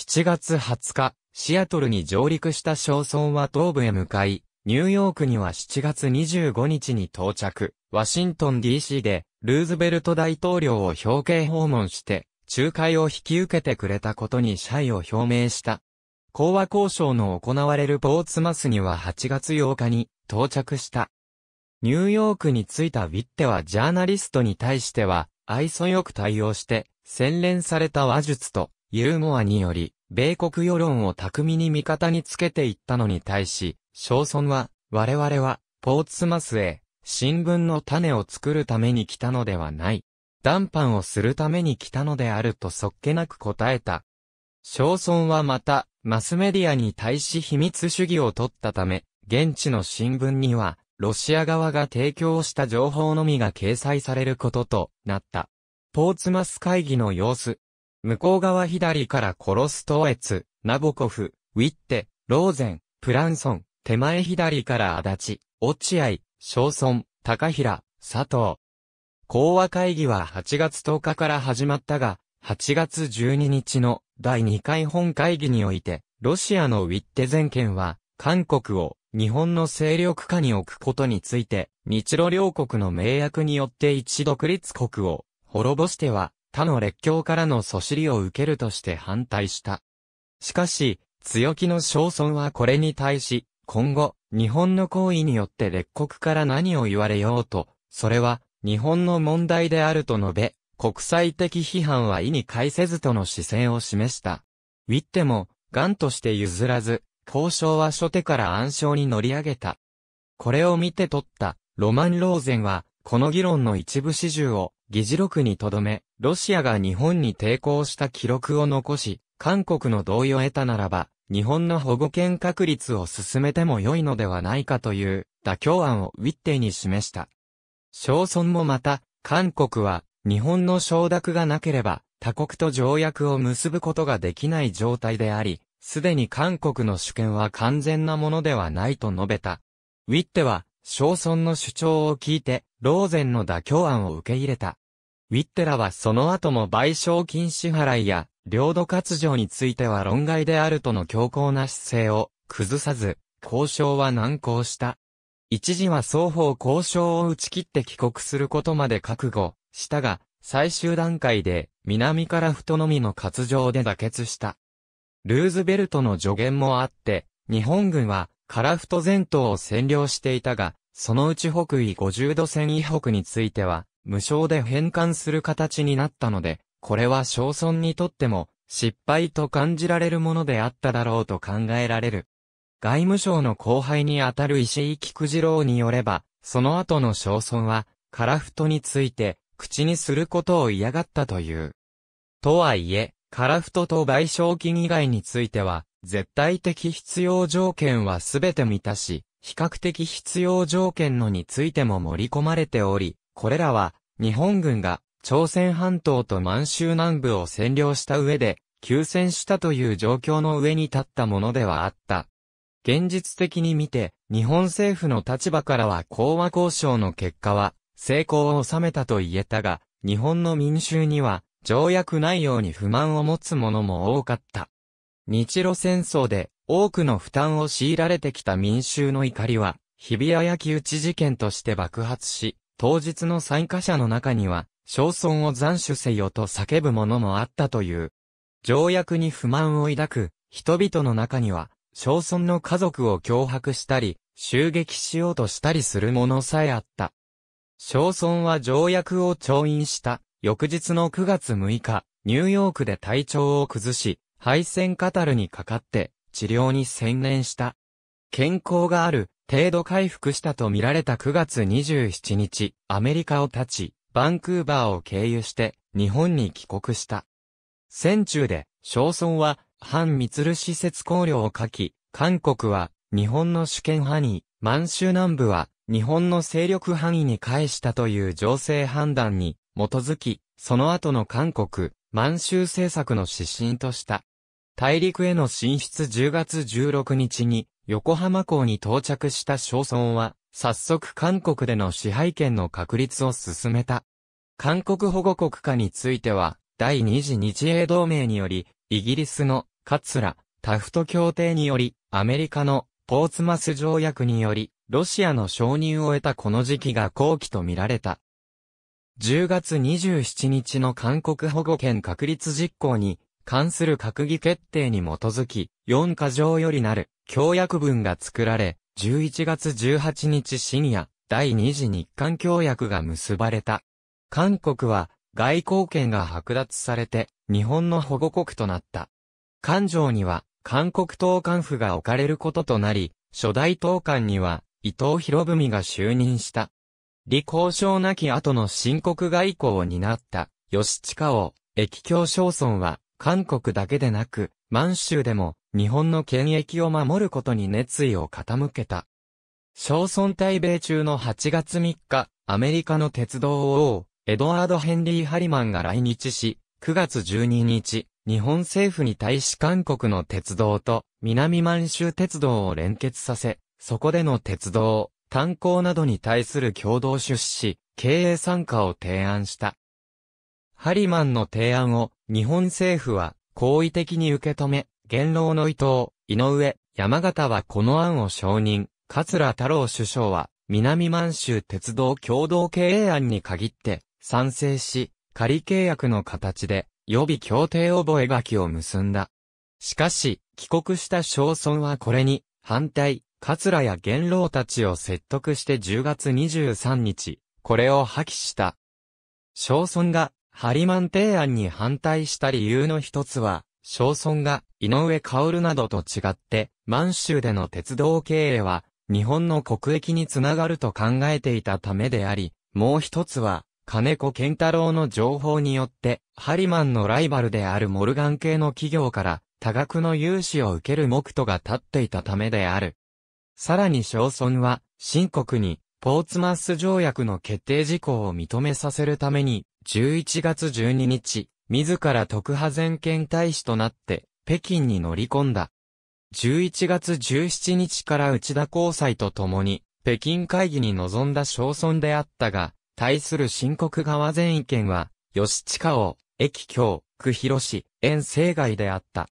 7月20日、シアトルに上陸した小村は東部へ向かい、ニューヨークには7月25日に到着、ワシントン DC で、ルーズベルト大統領を表敬訪問して、仲介を引き受けてくれたことに謝意を表明した。講和交渉の行われるポーツマスには8月8日に到着した。ニューヨークに着いたウィッテはジャーナリストに対しては、愛想よく対応して、洗練された話術とユーモアにより、米国世論を巧みに味方につけていったのに対し、小村は、我々は、ポーツマスへ、新聞の種を作るために来たのではない。談判をするために来たのであるとそっけなく答えた。小村はまた、マスメディアに対し秘密主義を取ったため、現地の新聞には、ロシア側が提供した情報のみが掲載されることとなった。ポーツマス会議の様子、向こう側左からコロストーエツ、ナボコフ、ウィッテ、ローゼン、プランソン、手前左から足立、落合、小村、高平、佐藤。講和会議は8月10日から始まったが、8月12日の第2回本会議において、ロシアのウィッテ全権は、韓国を日本の勢力下に置くことについて、日露両国の盟約によって一独立国を滅ぼしては他の列強からのそしりを受けるとして反対した。しかし、強気の小村はこれに対し、今後、日本の行為によって列国から何を言われようと、それは、日本の問題であると述べ、国際的批判は意に介せずとの姿勢を示した。ウィッテも、癌として譲らず、交渉は初手から暗礁に乗り上げた。これを見て取った、ロマン・ローゼンは、この議論の一部始終を、議事録にとどめ、ロシアが日本に抵抗した記録を残し、韓国の同意を得たならば、日本の保護権確立を進めても良いのではないかという妥協案をウィッテに示した。小村もまた、韓国は日本の承諾がなければ他国と条約を結ぶことができない状態であり、すでに韓国の主権は完全なものではないと述べた。ウィッテは小村の主張を聞いて、ローゼンの妥協案を受け入れた。ウィッテラはその後も賠償金支払いや、領土割譲については論外であるとの強硬な姿勢を崩さず、交渉は難航した。一時は双方交渉を打ち切って帰国することまで覚悟したが、最終段階で南から太のみの割譲で妥結した。ルーズベルトの助言もあって、日本軍はカラフト全島を占領していたが、そのうち北緯50度線以北については、無償で返還する形になったので、これは小村にとっても、失敗と感じられるものであっただろうと考えられる。外務省の後輩にあたる石井菊次郎によれば、その後の小村は、カラフトについて、口にすることを嫌がったという。とはいえ、カラフトと賠償金以外については、絶対的必要条件はすべて満たし、比較的必要条件のについても盛り込まれており、これらは日本軍が朝鮮半島と満州南部を占領した上で、休戦したという状況の上に立ったものではあった。現実的に見て、日本政府の立場からは講和交渉の結果は、成功を収めたと言えたが、日本の民衆には、条約内容に不満を持つ者も多かった。日露戦争で多くの負担を強いられてきた民衆の怒りは、日比谷焼き討ち事件として爆発し、当日の参加者の中には、小村を斬首せよと叫ぶ者もあったという。条約に不満を抱く、人々の中には、小村の家族を脅迫したり、襲撃しようとしたりする者さえあった。小村は条約を調印した、翌日の9月6日、ニューヨークで体調を崩し、敗戦カタルにかかって、治療に専念した。健康がある程度回復したと見られた9月27日、アメリカを立ち、バンクーバーを経由して日本に帰国した。戦中で、小村は、反密施設考慮を書き、韓国は日本の主権範囲、満州南部は日本の勢力範囲に返したという情勢判断に基づき、その後の韓国、満州政策の指針とした。大陸への進出10月16日に、横浜港に到着した小村は、早速韓国での支配権の確立を進めた。韓国保護国家については、第二次日英同盟により、イギリスの桂、タフト協定により、アメリカのポーツマス条約により、ロシアの承認を得たこの時期が後期と見られた。10月27日の韓国保護権確立実行に関する閣議決定に基づき、4箇条よりなる、協約文が作られ、11月18日深夜、第2次日韓協約が結ばれた。韓国は、外交権が剥奪されて、日本の保護国となった。韓条には、韓国党官府が置かれることとなり、初代党官には、伊藤博文が就任した。李交渉なき後の深刻外交を担った、吉近を、駅教商村は、韓国だけでなく、満州でも、日本の権益を守ることに熱意を傾けた。小村対米中の8月3日、アメリカの鉄道王、エドワード・ヘンリー・ハリマンが来日し、9月12日、日本政府に対し韓国の鉄道と南満州鉄道を連結させ、そこでの鉄道、炭鉱などに対する共同出資、経営参加を提案した。ハリマンの提案を日本政府は好意的に受け止め、元老の伊藤、井上、山形はこの案を承認、桂太郎首相は南満州鉄道共同経営案に限って賛成し、仮契約の形で予備協定覚書を結んだ。しかし、帰国した小村はこれに反対、桂や元老たちを説得して10月23日、これを破棄した。小村がハリマン提案に反対した理由の一つは、小村が井上薫などと違って、満州での鉄道経営は、日本の国益につながると考えていたためであり、もう一つは、金子健太郎の情報によって、ハリマンのライバルであるモルガン系の企業から、多額の融資を受ける目途が立っていたためである。さらに小村は、新国に、ポーツマス条約の決定事項を認めさせるために、11月12日、自ら特派全権大使となって、北京に乗り込んだ。11月17日から内田交際と共に、北京会議に臨んだ小村であったが、対する新国側全意見は、吉近王、駅京、区広市、遠征外であった。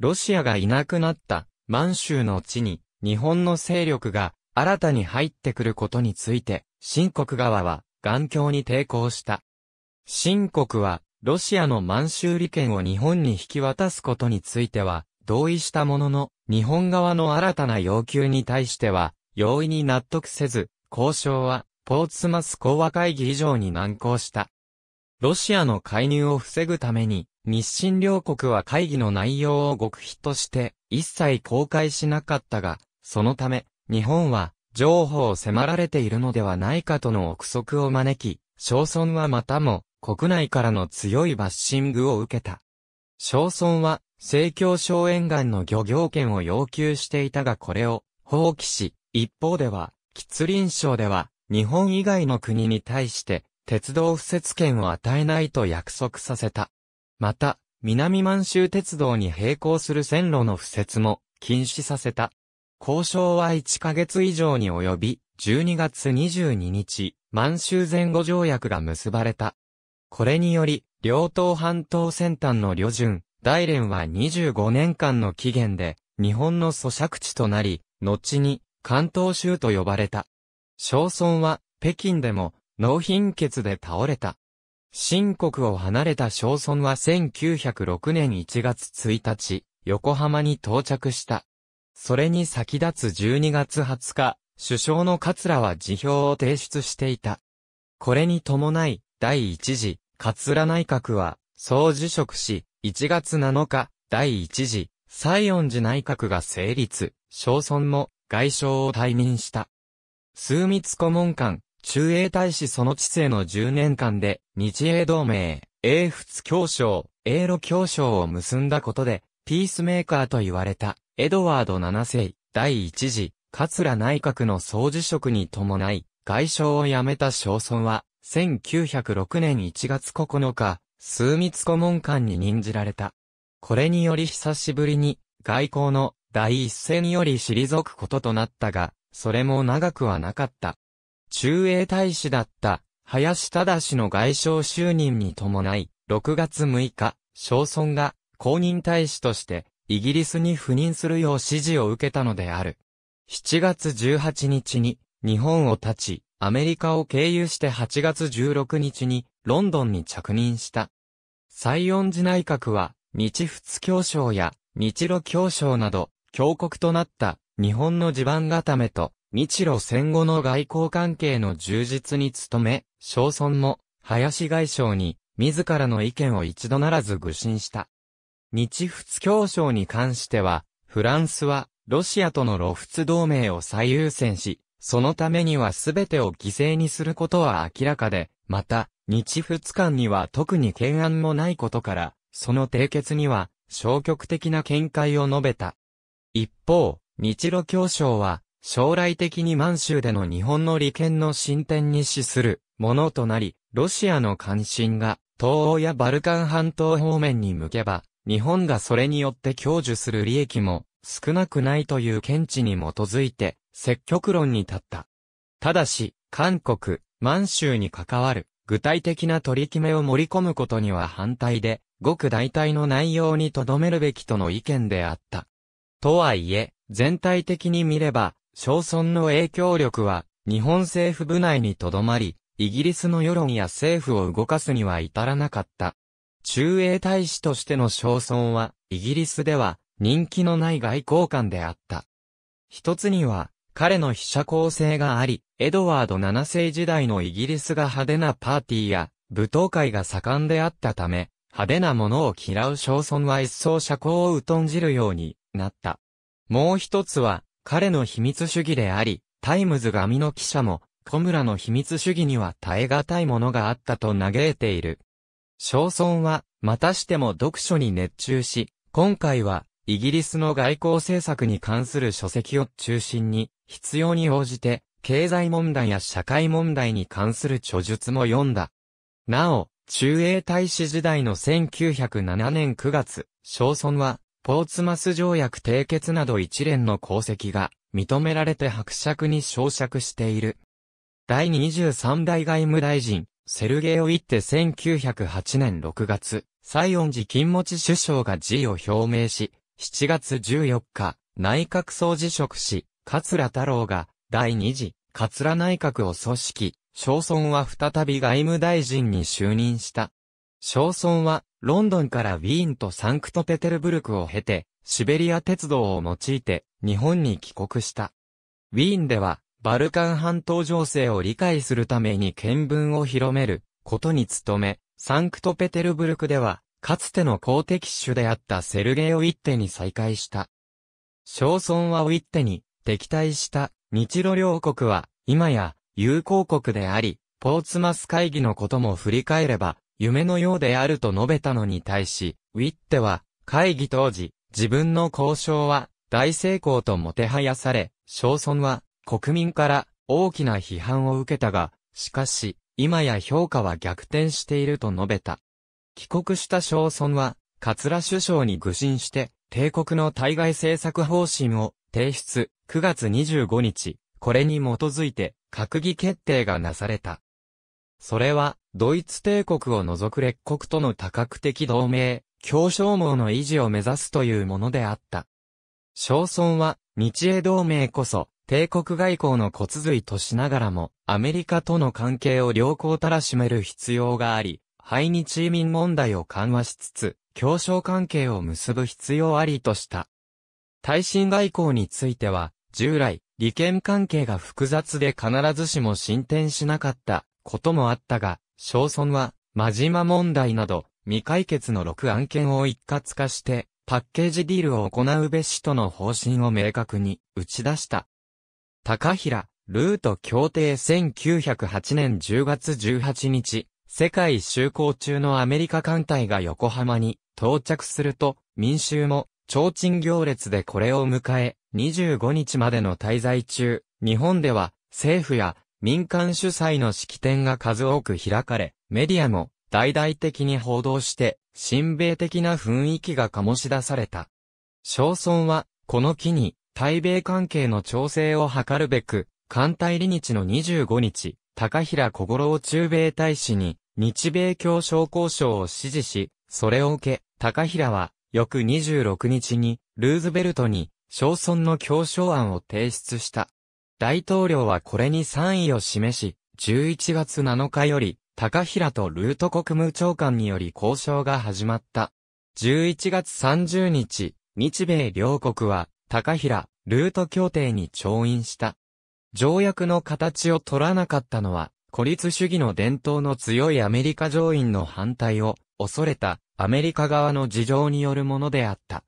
ロシアがいなくなった満州の地に日本の勢力が新たに入ってくることについて、新国側は頑強に抵抗した。新国は、ロシアの満州利権を日本に引き渡すことについては、同意したものの、日本側の新たな要求に対しては、容易に納得せず、交渉は、ポーツマス講和会議以上に難航した。ロシアの介入を防ぐために、日清両国は会議の内容を極秘として、一切公開しなかったが、そのため、日本は、情報を迫られているのではないかとの憶測を招き、小村はまたも、国内からの強いバッシングを受けた。小村は、西京省沿岸の漁業権を要求していたがこれを放棄し、一方では、吉林省では、日本以外の国に対して、鉄道敷設権を与えないと約束させた。また、南満州鉄道に並行する線路の敷設も禁止させた。交渉は1ヶ月以上に及び、12月22日、満州前後条約が結ばれた。これにより、両党半島先端の旅順、大連は25年間の期限で、日本の咀嚼地となり、後に、関東州と呼ばれた。小村は、北京でも、脳貧血で倒れた。新国を離れた小村は1906年1月1日、横浜に到着した。それに先立つ12月20日、首相の桂は辞表を提出していた。これに伴い、第一次桂内閣は、総辞職し、1月7日、第1次、西恩寺内閣が成立、小村も外相を退任した。数密顧問官、中英大使その知性の10年間で、日英同盟、英仏協商、英露協商を結んだことで、ピースメーカーと言われた、エドワード7世、第1次、桂内閣の総辞職に伴い、外相を辞めた小村は、1906年1月9日、数密顧問官に任じられた。これにより久しぶりに、外交の第一線より退くこととなったが、それも長くはなかった。中英大使だった、林忠の外相就任に伴い、6月6日、小村が公認大使として、イギリスに赴任するよう指示を受けたのである。7月18日に、日本を立ち、アメリカを経由して8月16日にロンドンに着任した。西恩寺内閣は、日仏協商や日露協商など、強国となった日本の地盤固めと、日露戦後の外交関係の充実に努め、小村も林外相に自らの意見を一度ならず愚信した。日仏協商に関しては、フランスはロシアとの露仏同盟を最優先し、そのためには全てを犠牲にすることは明らかで、また、日仏間には特に懸案もないことから、その締結には消極的な見解を述べた。一方、日露協商は、将来的に満州での日本の利権の進展に資するものとなり、ロシアの関心が東欧やバルカン半島方面に向けば、日本がそれによって享受する利益も少なくないという見地に基づいて、積極論に立った。ただし、韓国、満州に関わる具体的な取り決めを盛り込むことには反対で、ごく大体の内容に留めるべきとの意見であった。とはいえ、全体的に見れば、商村の影響力は、日本政府部内にとどまり、イギリスの世論や政府を動かすには至らなかった。中英大使としての商村は、イギリスでは、人気のない外交官であった。一つには、彼の被写構成があり、エドワード7世時代のイギリスが派手なパーティーや舞踏会が盛んであったため、派手なものを嫌う小村は一層社交を疎んじるようになった。もう一つは、彼の秘密主義であり、タイムズ紙の記者も、小村の秘密主義には耐え難いものがあったと嘆いている。小村は、またしても読書に熱中し、今回は、イギリスの外交政策に関する書籍を中心に、必要に応じて、経済問題や社会問題に関する著述も読んだ。なお、中英大使時代の1907年9月、小村は、ポーツマス条約締結など一連の功績が認められて伯爵に昇爵している。第23代外務大臣、セルゲイをって1908年6月、西恩寺金持首相が辞意を表明し、7月14日、内閣総辞職し、桂太郎が第二次桂内閣を組織、小村は再び外務大臣に就任した。小村はロンドンからウィーンとサンクトペテルブルクを経て、シベリア鉄道を用いて日本に帰国した。ウィーンではバルカン半島情勢を理解するために見聞を広めることに努め、サンクトペテルブルクではかつての公的主であったセルゲイを一手に再会した。小村はウィッテに、敵対した日露両国は今や友好国であり、ポーツマス会議のことも振り返れば夢のようであると述べたのに対し、ウィッテは会議当時自分の交渉は大成功ともてはやされ、小村は国民から大きな批判を受けたが、しかし、今や評価は逆転していると述べた。帰国した小村は、桂首相に愚心して、帝国の対外政策方針を提出、9月25日、これに基づいて、閣議決定がなされた。それは、ドイツ帝国を除く列国との多角的同盟、協商網の維持を目指すというものであった。商村は、日英同盟こそ、帝国外交の骨髄としながらも、アメリカとの関係を良好たらしめる必要があり、排日移民問題を緩和しつつ、協商関係を結ぶ必要ありとした。耐震外交については、従来、利権関係が複雑で必ずしも進展しなかったこともあったが、小村は、真島問題など、未解決の6案件を一括化して、パッケージディールを行うべしとの方針を明確に打ち出した。高平、ルート協定1908年10月18日、世界就航中のアメリカ艦隊が横浜に到着すると、民衆も提灯行列でこれを迎え、25日までの滞在中、日本では政府や民間主催の式典が数多く開かれ、メディアも大々的に報道して、親米的な雰囲気が醸し出された。小村は、この機に、対米関係の調整を図るべく、艦隊離日の25日、高平小五郎駐米大使に、日米協商交渉を指示し、それを受け、高平は、翌26日に、ルーズベルトに、小村の協商案を提出した。大統領はこれに賛意を示し、11月7日より、高平とルート国務長官により交渉が始まった。11月30日、日米両国は、高平、ルート協定に調印した。条約の形を取らなかったのは、孤立主義の伝統の強いアメリカ上院の反対を恐れたアメリカ側の事情によるものであった。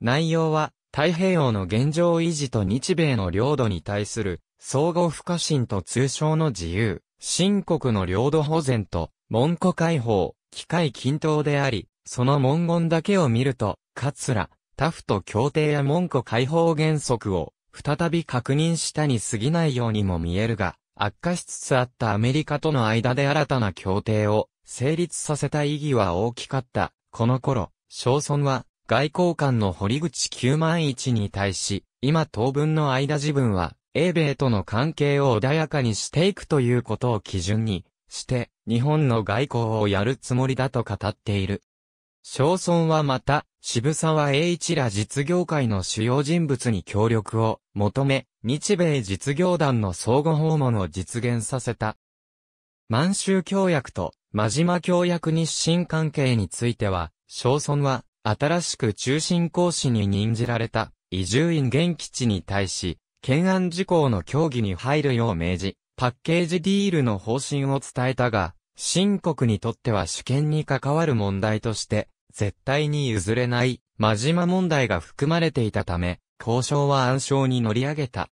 内容は、太平洋の現状維持と日米の領土に対する、相互不可侵と通称の自由、新国の領土保全と、文庫解放、機械均等であり、その文言だけを見ると、カツラ、タフト協定や文庫解放原則を、再び確認したに過ぎないようにも見えるが、悪化しつつあったアメリカとの間で新たな協定を成立させた意義は大きかった。この頃、小村は外交官の堀口九万一に対し、今当分の間自分は、英米との関係を穏やかにしていくということを基準にして、日本の外交をやるつもりだと語っている。小村はまた、渋沢栄一ら実業界の主要人物に協力を求め、日米実業団の相互訪問を実現させた。満州協約と真島協約日清関係については、小村は、新しく中心講師に任じられた、移住院現基地に対し、懸案事項の協議に入るよう命じ、パッケージディールの方針を伝えたが、新国にとっては主権に関わる問題として、絶対に譲れない、真島問題が含まれていたため、交渉は暗礁に乗り上げた。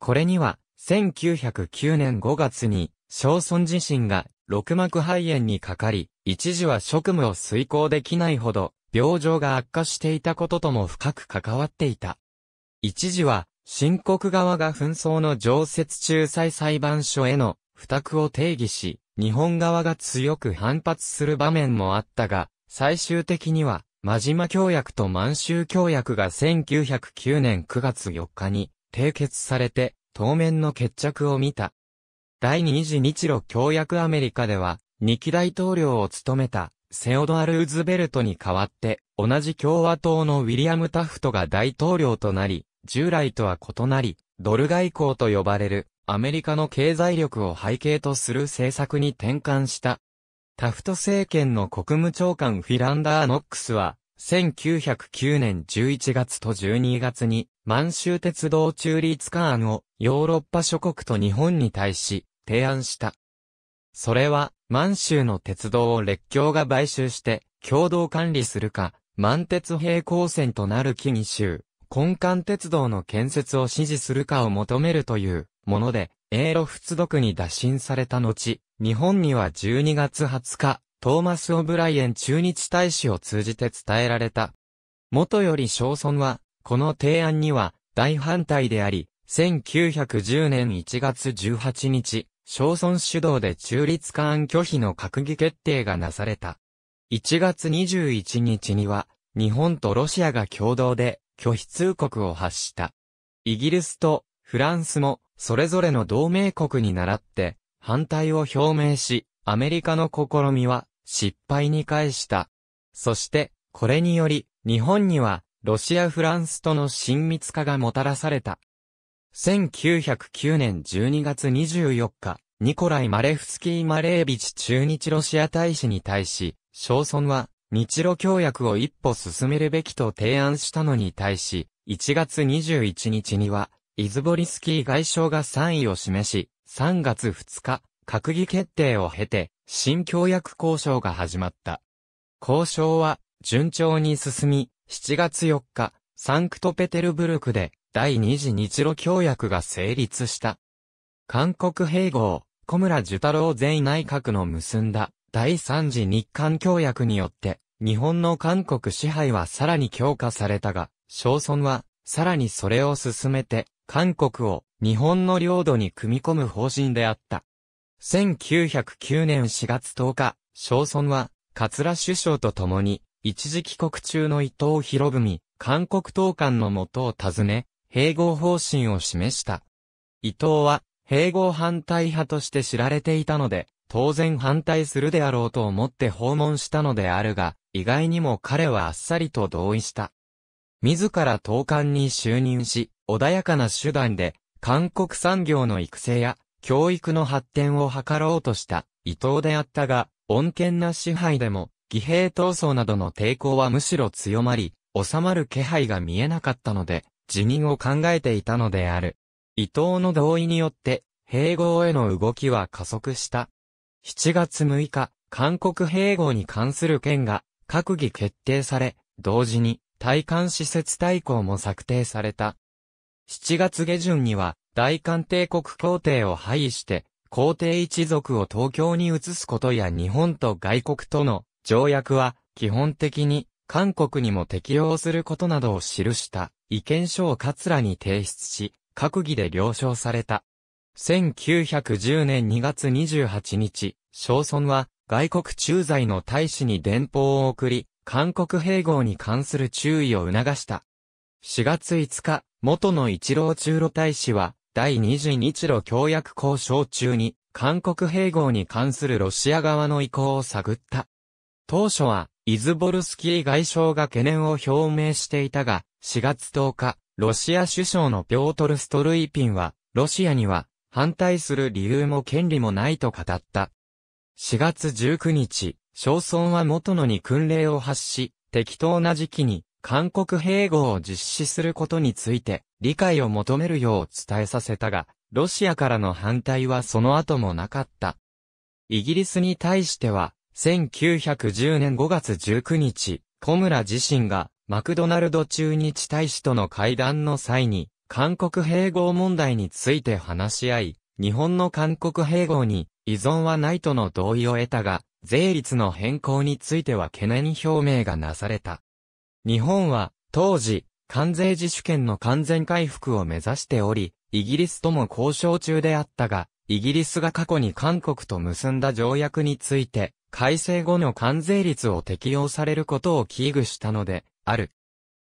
これには、1909年5月に、小村自身が肋膜肺炎にかかり、一時は職務を遂行できないほど、病状が悪化していたこととも深く関わっていた。一時は、新国側が紛争の常設仲裁裁判所への付託を定義し、日本側が強く反発する場面もあったが、最終的には、真島協約と満州協約が1909年9月4日に締結されて、当面の決着を見た。第二次日露協約アメリカでは、2期大統領を務めた、セオドアル・ウズベルトに代わって、同じ共和党のウィリアム・タフトが大統領となり、従来とは異なり、ドル外交と呼ばれる、アメリカの経済力を背景とする政策に転換した。タフト政権の国務長官フィランダー・ノックスは、1909年11月と12月に、満州鉄道中立ーンをヨーロッパ諸国と日本に対し、提案した。それは、満州の鉄道を列強が買収して共同管理するか、満鉄平行線となる木に州、根幹鉄道の建設を支持するかを求めるというもので、英路仏読に打診された後、日本には12月20日、トーマス・オブライエン駐日大使を通じて伝えられた。元より小村は、この提案には大反対であり、1910年1月18日、小村主導で中立化案拒否の閣議決定がなされた。1月21日には、日本とロシアが共同で拒否通告を発した。イギリスとフランスも、それぞれの同盟国に倣って、反対を表明し、アメリカの試みは失敗に返した。そして、これにより、日本には、ロシア・フランスとの親密化がもたらされた。1909年12月24日、ニコライ・マレフスキー・マレービチ駐日ロシア大使に対し、小村は、日露協約を一歩進めるべきと提案したのに対し、1月21日には、イズボリスキー外相が賛意を示し、3月2日、閣議決定を経て、新協約交渉が始まった。交渉は、順調に進み、7月4日、サンクトペテルブルクで、第二次日露協約が成立した。韓国併合、小村寿太郎前内閣の結んだ第三次日韓協約によって、日本の韓国支配はさらに強化されたが、小村はさらにそれを進めて、韓国を日本の領土に組み込む方針であった。1909年4月10日、小村は、桂首相と共に、一時帰国中の伊藤博文、韓国党官のもとを訪ね、併合方針を示した。伊藤は、併合反対派として知られていたので、当然反対するであろうと思って訪問したのであるが、意外にも彼はあっさりと同意した。自ら党官に就任し、穏やかな手段で、韓国産業の育成や、教育の発展を図ろうとした伊藤であったが、穏健な支配でも、義兵闘争などの抵抗はむしろ強まり、収まる気配が見えなかったので、辞任を考えていたのである。伊藤の同意によって、併合への動きは加速した。7月6日、韓国併合に関する件が閣議決定され、同時に対韓施設大綱も策定された。7月下旬には、大韓帝国協定を廃して、皇帝一族を東京に移すことや日本と外国との条約は基本的に韓国にも適用することなどを記した。意見書を桂に提出し、閣議で了承された。1910年2月28日、小村は外国駐在の大使に電報を送り、韓国併合に関する注意を促した。4月5日、元の一郎中路大使は、第二次日露協約交渉中に、韓国併合に関するロシア側の意向を探った。当初は、イズボルスキー外相が懸念を表明していたが、4月10日、ロシア首相のピョートル・ストルイピンは、ロシアには反対する理由も権利もないと語った。4月19日、小村は元野に訓令を発し、適当な時期に韓国併合を実施することについて理解を求めるよう伝えさせたが、ロシアからの反対はその後もなかった。イギリスに対しては、1910年5月19日、小村自身が、マクドナルド中日大使との会談の際に、韓国併合問題について話し合い、日本の韓国併合に依存はないとの同意を得たが、税率の変更については懸念表明がなされた。日本は、当時、関税自主権の完全回復を目指しており、イギリスとも交渉中であったが、イギリスが過去に韓国と結んだ条約について、改正後の関税率を適用されることを危惧したので、ある。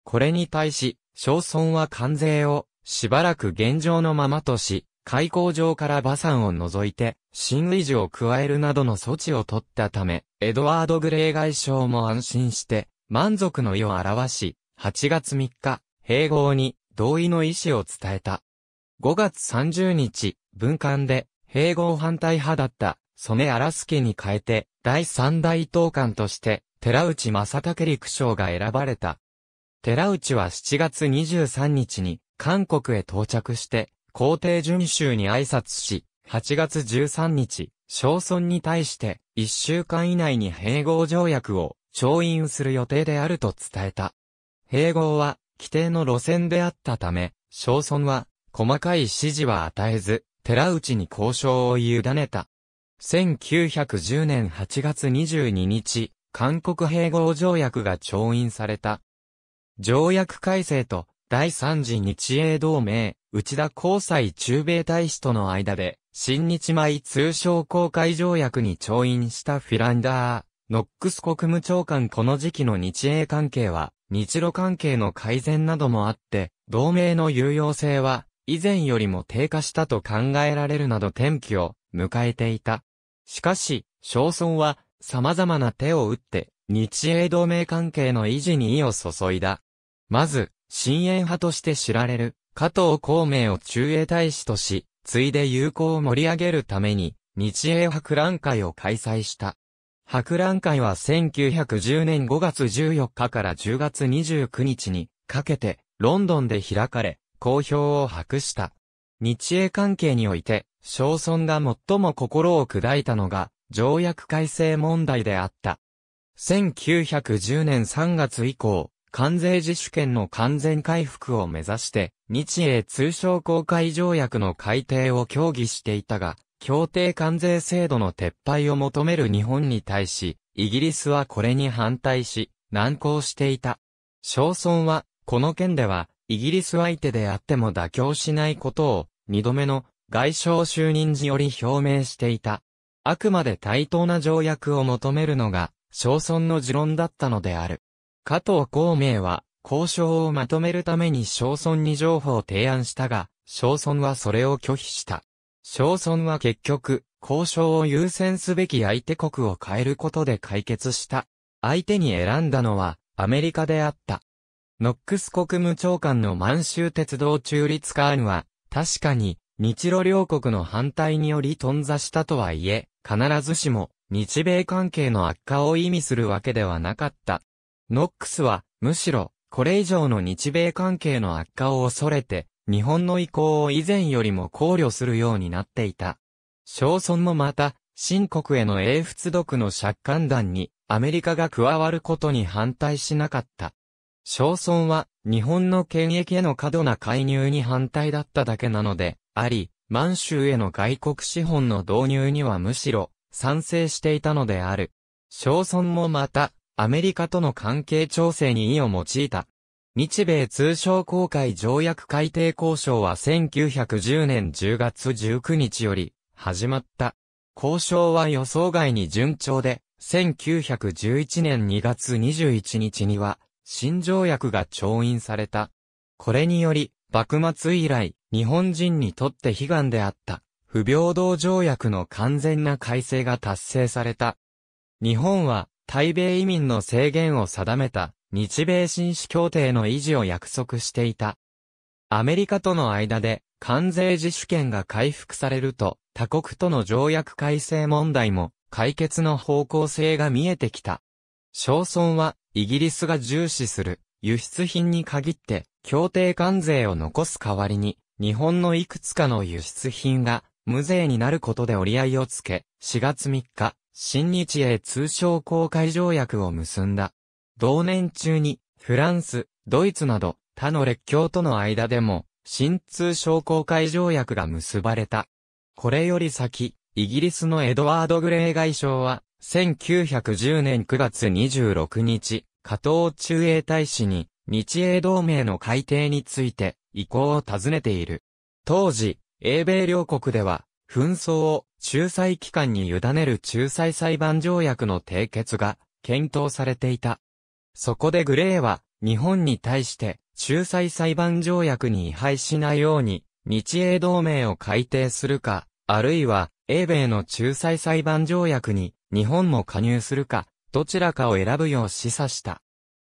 これに対し、小村は関税を、しばらく現状のままとし、開口上から馬山を除いて、新維持を加えるなどの措置を取ったため、エドワード・グレー外相も安心して、満足の意を表し、8月3日、併合に同意の意思を伝えた。5月30日、文官で、併合反対派だった、ソネ・アラスケに変えて、第三大統官として、寺内正武陸将が選ばれた。寺内は7月23日に韓国へ到着して、皇帝巡州に挨拶し、8月13日、小村に対して1週間以内に併合条約を調印する予定であると伝えた。併合は規定の路線であったため、小村は細かい指示は与えず、寺内に交渉を委ねた。1910年8月22日、韓国併合条約が調印された。条約改正と第3次日英同盟、内田交際中米大使との間で、新日米通商公開条約に調印したフィランダー、ノックス国務長官この時期の日英関係は、日露関係の改善などもあって、同盟の有用性は、以前よりも低下したと考えられるなど転機を迎えていた。しかし、小村は様々な手を打って、日英同盟関係の維持に意を注いだ。まず、新縁派として知られる、加藤孔明を中英大使とし、ついで友好を盛り上げるために、日英博覧会を開催した。博覧会は1910年5月14日から10月29日にかけてロンドンで開かれ、好評を博した。日英関係において、小村が最も心を砕いたのが、条約改正問題であった。1910年3月以降、関税自主権の完全回復を目指して、日英通商公開条約の改定を協議していたが、協定関税制度の撤廃を求める日本に対し、イギリスはこれに反対し、難航していた。小村は、この件では、イギリス相手であっても妥協しないことを、二度目の外相就任時より表明していた。あくまで対等な条約を求めるのが、商村の持論だったのである。加藤孔明は、交渉をまとめるために商村に譲歩を提案したが、商村はそれを拒否した。商村は結局、交渉を優先すべき相手国を変えることで解決した。相手に選んだのは、アメリカであった。ノックス国務長官の満州鉄道中立カーンは、確かに、日露両国の反対により頓挫したとはいえ、必ずしも、日米関係の悪化を意味するわけではなかった。ノックスは、むしろ、これ以上の日米関係の悪化を恐れて、日本の意向を以前よりも考慮するようになっていた。小村もまた、新国への英仏独の借款団に、アメリカが加わることに反対しなかった。小村は、日本の権益への過度な介入に反対だっただけなので、あり、満州への外国資本の導入にはむしろ賛成していたのである。小村もまた、アメリカとの関係調整に意を用いた。日米通商公開条約改定交渉は1910年10月19日より始まった。交渉は予想外に順調で、1911年2月21日には新条約が調印された。これにより、幕末以来、日本人にとって悲願であった、不平等条約の完全な改正が達成された。日本は、対米移民の制限を定めた、日米紳士協定の維持を約束していた。アメリカとの間で、関税自主権が回復されると、他国との条約改正問題も、解決の方向性が見えてきた。焦村は、イギリスが重視する、輸出品に限って、協定関税を残す代わりに、日本のいくつかの輸出品が、無税になることで折り合いをつけ、4月3日、新日英通商公開条約を結んだ。同年中に、フランス、ドイツなど、他の列強との間でも、新通商公開条約が結ばれた。これより先、イギリスのエドワード・グレー外相は、1910年9月26日、加藤中英大使に、日英同盟の改定について、意向を尋ねている。当時、英米両国では、紛争を仲裁機関に委ねる仲裁裁判条約の締結が検討されていた。そこでグレーは、日本に対して、仲裁裁判条約に違反しないように、日英同盟を改定するか、あるいは、英米の仲裁裁判条約に、日本も加入するか、どちらかを選ぶよう示唆した。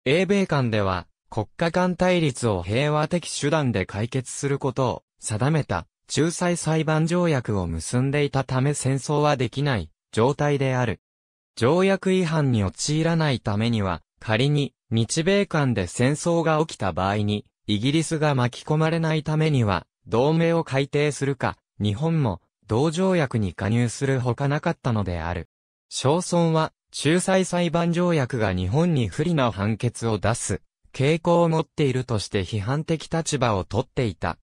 英米間では、国家間対立を平和的手段で解決することを定めた仲裁裁判条約を結んでいたため戦争はできない状態である。条約違反に陥らないためには、仮に日米間で戦争が起きた場合に、イギリスが巻き込まれないためには、同盟を改定するか、日本も同条約に加入するほかなかったのである。商村は、仲裁裁判条約が日本に不利な判決を出す傾向を持っているとして批判的立場を取っていた。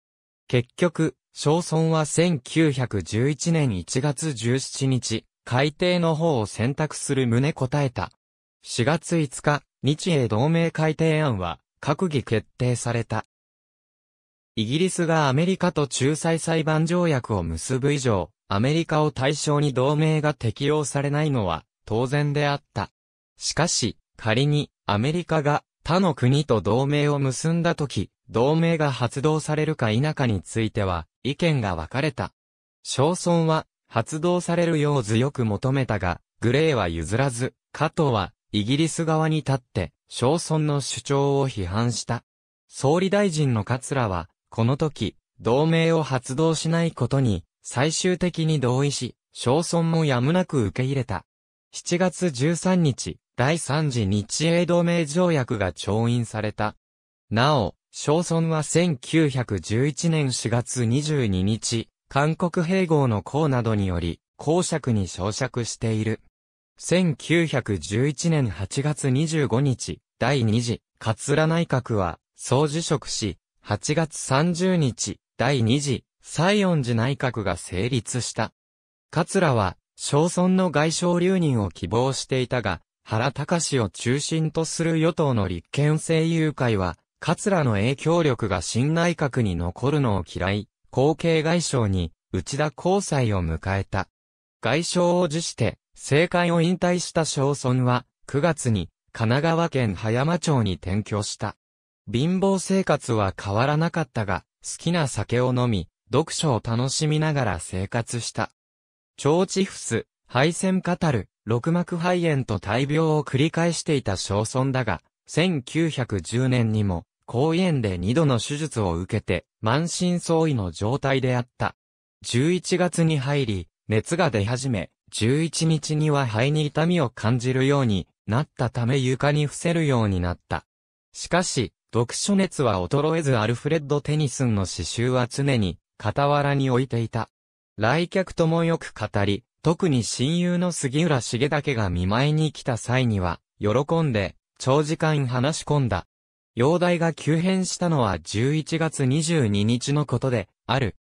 結局、小村は1911年1月17日、改定の方を選択する旨答えた。4月5日、日英同盟改定案は閣議決定された。イギリスがアメリカと仲裁裁判条約を結ぶ以上、アメリカを対象に同盟が適用されないのは当然であった。しかし、仮にアメリカが他の国と同盟を結んだ時、同盟が発動されるか否かについては意見が分かれた。小村は発動されるよう強く求めたが、グレーは譲らず、加藤はイギリス側に立って小村の主張を批判した。総理大臣の桂は、この時、同盟を発動しないことに、最終的に同意し、小村もやむなく受け入れた。7月13日、第3次日英同盟条約が調印された。なお、小村は1911年4月22日、韓国併合の功などにより、公爵に昇爵している。1911年8月25日、第2次、桂内閣は、総辞職し、8月30日、第2次、西恩寺内閣が成立した。桂は、小村の外相留任を希望していたが、原隆を中心とする与党の立憲政友会は、桂の影響力が新内閣に残るのを嫌い、後継外相に内田光斎を迎えた。外相を辞して、政界を引退した小村は、9月に神奈川県葉山町に転居した。貧乏生活は変わらなかったが、好きな酒を飲み、読書を楽しみながら生活した。腸チフス、肺腺カタル、六膜肺炎と大病を繰り返していた小村だが、1910年にも、抗炎で2度の手術を受けて、満身創痍の状態であった。11月に入り、熱が出始め、11日には肺に痛みを感じるようになったため床に伏せるようになった。しかし、読書熱は衰えずアルフレッド・テニスンの刺繍は常に、傍らに置いていた。来客ともよく語り、特に親友の杉浦だ武が見舞いに来た際には、喜んで、長時間話し込んだ。容体が急変したのは11月22日のことで、ある。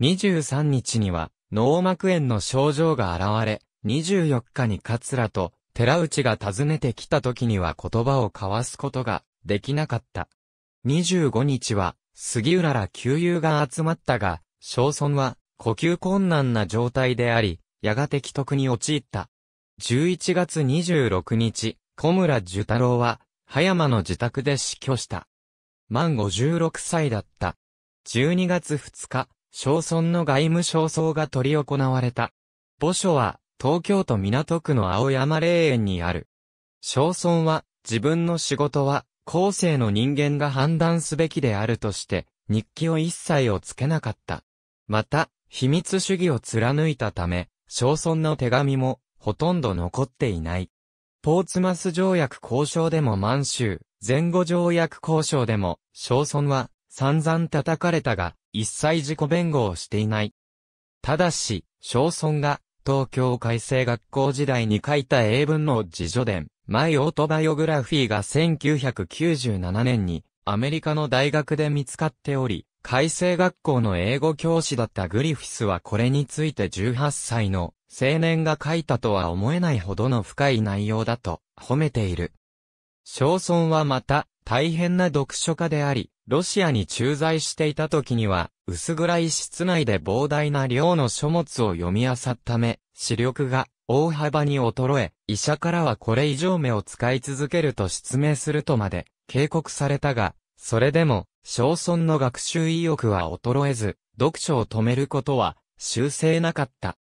23日には、脳膜炎の症状が現れ、24日に桂と、寺内が訪ねてきた時には言葉を交わすことができなかった。25日は、杉浦ら旧友が集まったが、小村は呼吸困難な状態であり、やがて既得に陥った。11月26日、小村寿太郎は、葉山の自宅で死去した。満56歳だった。12月2日、小村の外務省葬が取り行われた。墓所は、東京都港区の青山霊園にある。小村は、自分の仕事は、後世の人間が判断すべきであるとして、日記を一切をつけなかった。また、秘密主義を貫いたため、小村の手紙もほとんど残っていない。ポーツマス条約交渉でも満州、前後条約交渉でも、小村は散々叩かれたが、一切自己弁護をしていない。ただし、小村が東京改正学校時代に書いた英文の自助伝、マイオートバイオグラフィーが1997年にアメリカの大学で見つかっており、改正学校の英語教師だったグリフィスはこれについて18歳の青年が書いたとは思えないほどの深い内容だと褒めている。小村はまた大変な読書家であり、ロシアに駐在していた時には薄暗い室内で膨大な量の書物を読み漁ったため、視力が大幅に衰え、医者からはこれ以上目を使い続けると失明するとまで警告されたが、それでも小村の学習意欲は衰えず、読書を止めることは修正なかった。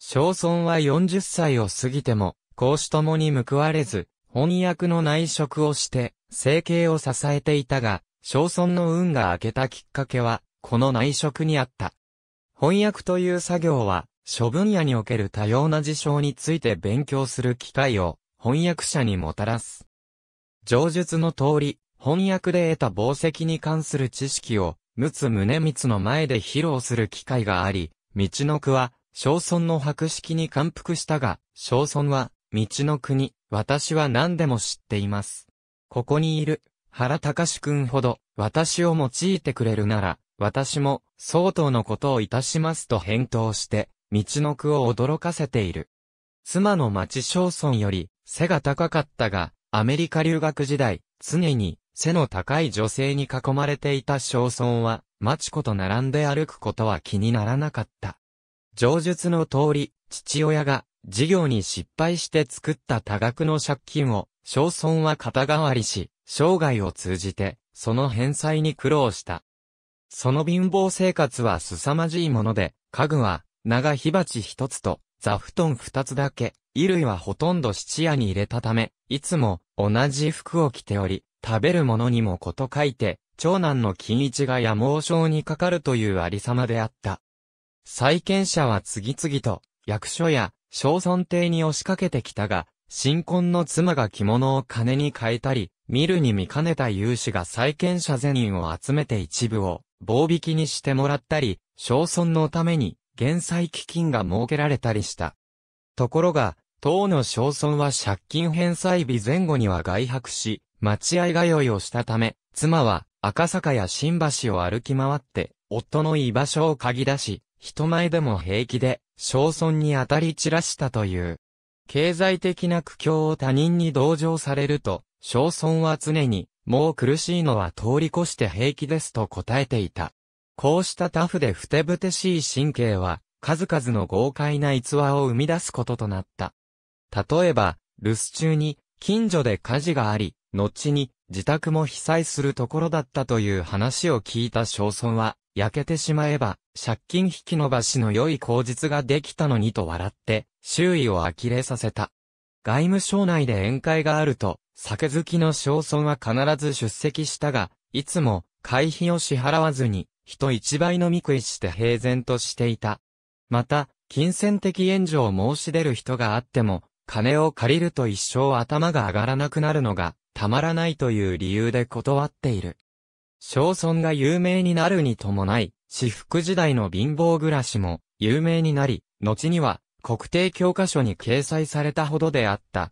小村は40歳を過ぎても、孔子ともに報われず、翻訳の内職をして、生計を支えていたが、小村の運が明けたきっかけは、この内職にあった。翻訳という作業は、諸分野における多様な事象について勉強する機会を、翻訳者にもたらす。上述の通り、翻訳で得た宝石に関する知識を、陸奥宗光の前で披露する機会があり、道の句は、小村の博識に感服したが、小村は、道の国、私は何でも知っています。ここにいる、原隆くんほど、私を用いてくれるなら、私も、相当のことをいたしますと返答して、道の句を驚かせている。妻の町小村より、背が高かったが、アメリカ留学時代、常に、背の高い女性に囲まれていた小村は、マチコと並んで歩くことは気にならなかった。上述の通り、父親が、事業に失敗して作った多額の借金を、小村は肩代わりし、生涯を通じて、その返済に苦労した。その貧乏生活は凄まじいもので、家具は、長火鉢一つと、座布団二つだけ、衣類はほとんど質屋に入れたため、いつも同じ服を着ており、食べるものにもこと書いて、長男の金一がや毛症にかかるというありさまであった。債権者は次々と、役所や、小村邸に押しかけてきたが、新婚の妻が着物を金に変えたり、見るに見かねた有志が債権者全員を集めて一部を、棒引きにしてもらったり、小村のために、減債基金が設けられたりした。ところが、当の小村は借金返済日前後には外泊し、待合通いをしたため、妻は赤坂や新橋を歩き回って、夫の居場所を嗅ぎ出し、人前でも平気で、小村に当たり散らしたという。経済的な苦境を他人に同情されると、小村は常に、もう苦しいのは通り越して平気ですと答えていた。こうしたタフでふてぶてしい神経は、数々の豪快な逸話を生み出すこととなった。例えば、留守中に、近所で火事があり、後に自宅も被災するところだったという話を聞いた小村は、焼けてしまえば、借金引き伸ばしの良い口実ができたのにと笑って、周囲を呆れさせた。外務省内で宴会があると、酒好きの小村は必ず出席したが、いつも、会費を支払わずに、人一倍飲み食いして平然としていた。また、金銭的援助を申し出る人があっても、金を借りると一生頭が上がらなくなるのが、たまらないという理由で断っている。小村が有名になるに伴い、私服時代の貧乏暮らしも有名になり、後には国定教科書に掲載されたほどであった。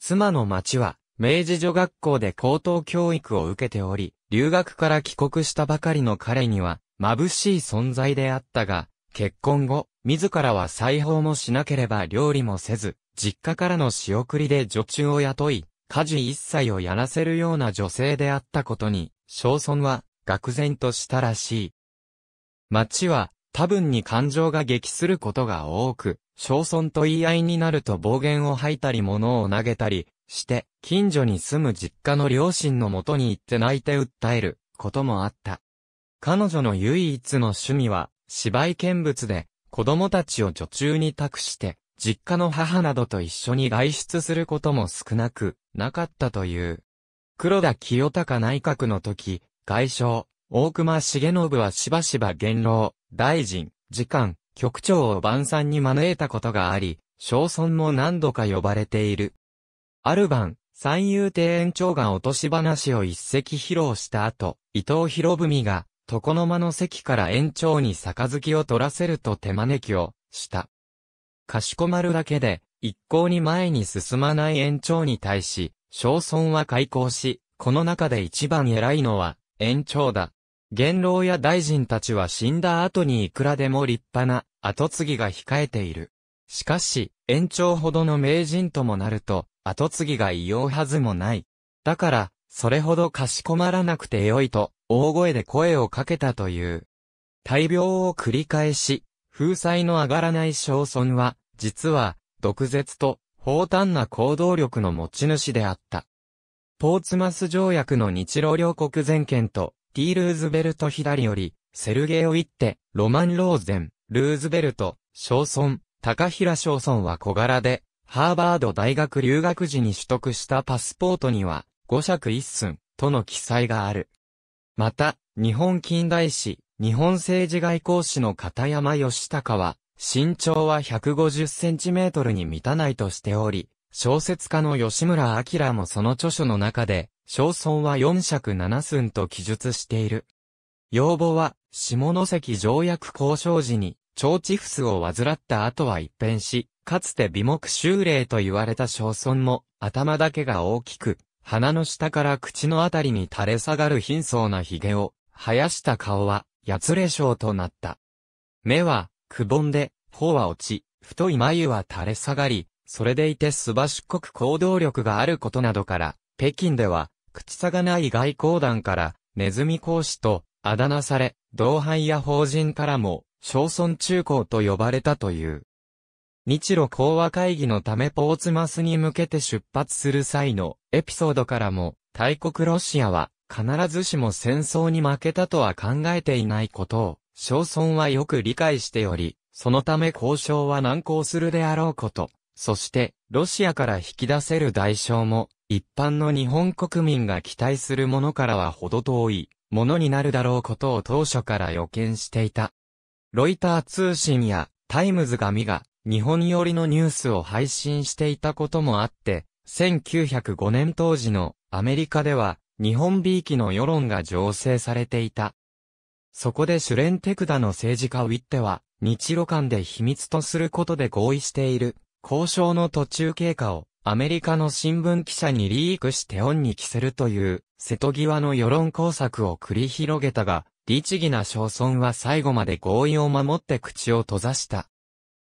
妻の町は、明治女学校で高等教育を受けており、留学から帰国したばかりの彼には、眩しい存在であったが、結婚後、自らは裁縫もしなければ料理もせず、実家からの仕送りで女中を雇い、家事一切をやらせるような女性であったことに、小村は、愕然としたらしい。町は、多分に感情が激することが多く、小村と言い合いになると暴言を吐いたり物を投げたり、して、近所に住む実家の両親のもとに行って泣いて訴える、こともあった。彼女の唯一の趣味は、芝居見物で、子供たちを女中に託して、実家の母などと一緒に外出することも少なく、なかったという。黒田清隆内閣の時、外相、大隈重信はしばしば元老、大臣、次官、局長を晩餐に招いたことがあり、小村も何度か呼ばれている。ある晩、三遊亭園長が落とし話を一席披露した後、伊藤博文が、床の間の席から園長に杯を取らせると手招きを、した。かしこまるだけで、一向に前に進まない延長に対し、小村は開口し、この中で一番偉いのは、延長だ。元老や大臣たちは死んだ後にいくらでも立派な後継ぎが控えている。しかし、延長ほどの名人ともなると、後継ぎが異様はずもない。だから、それほどかしこまらなくてよいと、大声で声をかけたという。大病を繰り返し、風災の上がらない小村は、実は、毒舌と、放端な行動力の持ち主であった。ポーツマス条約の日露両国全権と、ティー・ルーズベルト左より、セルゲイを一手、ロマン・ローゼン、ルーズベルト、小村、高平小村は小柄で、ハーバード大学留学時に取得したパスポートには、五尺一寸、との記載がある。また、日本近代史、日本政治外交史の片山義隆は、身長は150センチメートルに満たないとしており、小説家の吉村明もその著書の中で、小村は4尺7寸と記述している。要望は、下関条約交渉時に、長地伏を患った後は一変し、かつて美目修礼と言われた小村も、頭だけが大きく、鼻の下から口のあたりに垂れ下がる貧相な髭を、生やした顔は、やつれ症となった。目は、くぼんで、頬は落ち、太い眉は垂れ下がり、それでいてすばしっこく行動力があることなどから、北京では、口差がない外交団から、ネズミ講師と、あだ名され、同輩や法人からも、小村中高と呼ばれたという。日露講和会議のためポーツマスに向けて出発する際のエピソードからも、大国ロシアは必ずしも戦争に負けたとは考えていないことを焦村はよく理解しており、そのため交渉は難航するであろうこと。そして、ロシアから引き出せる代償も、一般の日本国民が期待するものからはほど遠い、ものになるだろうことを当初から予見していた。ロイター通信やタイムズ紙が日本寄りのニュースを配信していたこともあって、1905年当時のアメリカでは日本びいきの世論が醸成されていた。そこでシュレンテクダの政治家ウィッテは、日露間で秘密とすることで合意している、交渉の途中経過を、アメリカの新聞記者にリークしてオンに着せるという、瀬戸際の世論工作を繰り広げたが、律儀な小村は最後まで合意を守って口を閉ざした。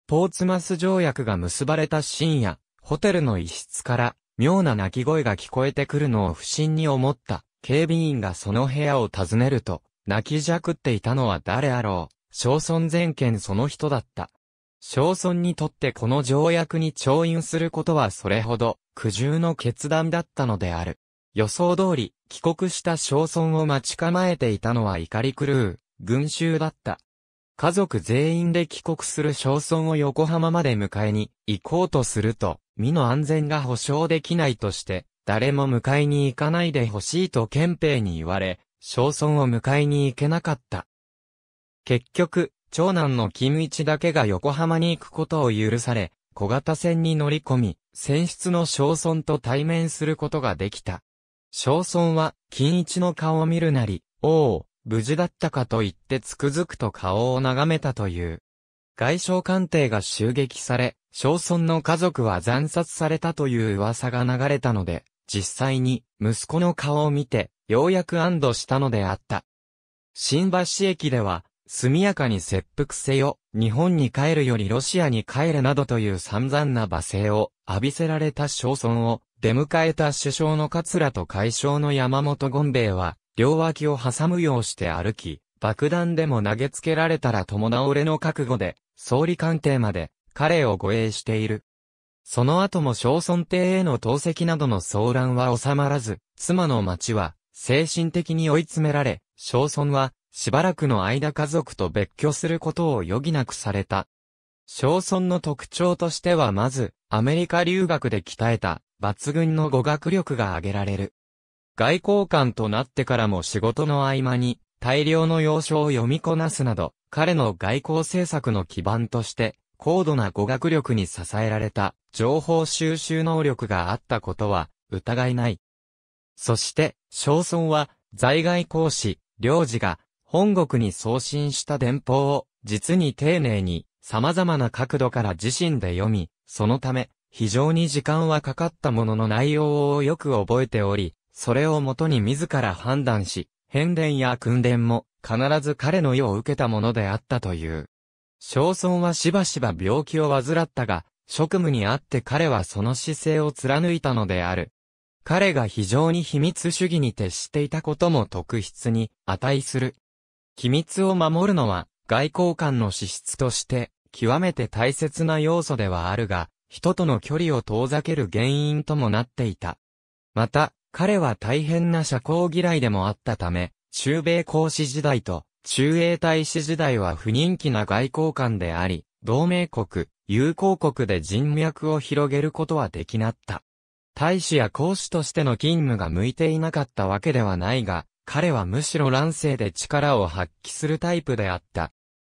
ポーツマス条約が結ばれた深夜、ホテルの一室から、妙な鳴き声が聞こえてくるのを不審に思った。警備員がその部屋を訪ねると、泣きじゃくっていたのは誰あろう。小村全権その人だった。小村にとってこの条約に調印することはそれほど苦渋の決断だったのである。予想通り、帰国した小村を待ち構えていたのは怒り狂う、群衆だった。家族全員で帰国する小村を横浜まで迎えに行こうとすると、身の安全が保障できないとして、誰も迎えに行かないでほしいと憲兵に言われ、小村を迎えに行けなかった。結局、長男の金一だけが横浜に行くことを許され、小型船に乗り込み、船室の小村と対面することができた。小村は、金一の顔を見るなり、おお、無事だったかと言ってつくづくと顔を眺めたという。外相官邸が襲撃され、小村の家族は惨殺されたという噂が流れたので、実際に息子の顔を見て、ようやく安堵したのであった。新橋駅では、速やかに切腹せよ、日本に帰るよりロシアに帰れなどという散々な罵声を浴びせられた小村を出迎えた首相の桂と会長の山本権兵衛は、両脇を挟むようして歩き、爆弾でも投げつけられたら友倒れの覚悟で、総理官邸まで彼を護衛している。その後も小村帝への投石などの騒乱は収まらず、妻の町は精神的に追い詰められ、小村はしばらくの間家族と別居することを余儀なくされた。小村の特徴としてはまず、アメリカ留学で鍛えた抜群の語学力が挙げられる。外交官となってからも仕事の合間に大量の要書を読みこなすなど、彼の外交政策の基盤として、高度な語学力に支えられた情報収集能力があったことは疑いない。そして、小村は在外講使、領事が本国に送信した電報を実に丁寧に様々な角度から自身で読み、そのため非常に時間はかかったものの内容をよく覚えており、それをもとに自ら判断し、変電や訓練も必ず彼の世を受けたものであったという。小孫はしばしば病気を患ったが、職務にあって彼はその姿勢を貫いたのである。彼が非常に秘密主義に徹していたことも特筆に値する。秘密を守るのは外交官の資質として極めて大切な要素ではあるが、人との距離を遠ざける原因ともなっていた。また、彼は大変な社交嫌いでもあったため、中米講師時代と中英大使時代は不人気な外交官であり、同盟国、友好国で人脈を広げることはできなった。大使や講師としての勤務が向いていなかったわけではないが、彼はむしろ乱世で力を発揮するタイプであった。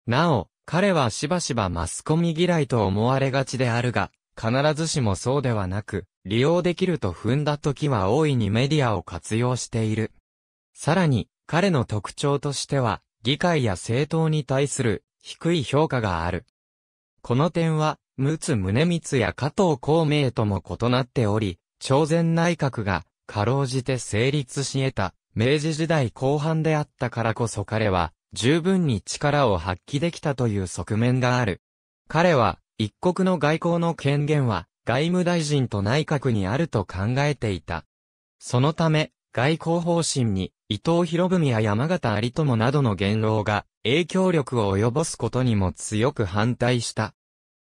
なお、彼はしばしばマスコミ嫌いと思われがちであるが、必ずしもそうではなく、利用できると踏んだ時は大いにメディアを活用している。さらに、彼の特徴としては、議会や政党に対する低い評価がある。この点は、陸奥宗光や加藤孔明とも異なっており、朝鮮内閣がかろうじて成立し得た明治時代後半であったからこそ彼は十分に力を発揮できたという側面がある。彼は一国の外交の権限は外務大臣と内閣にあると考えていた。そのため外交方針に伊藤博文や山形有友などの元老が影響力を及ぼすことにも強く反対した。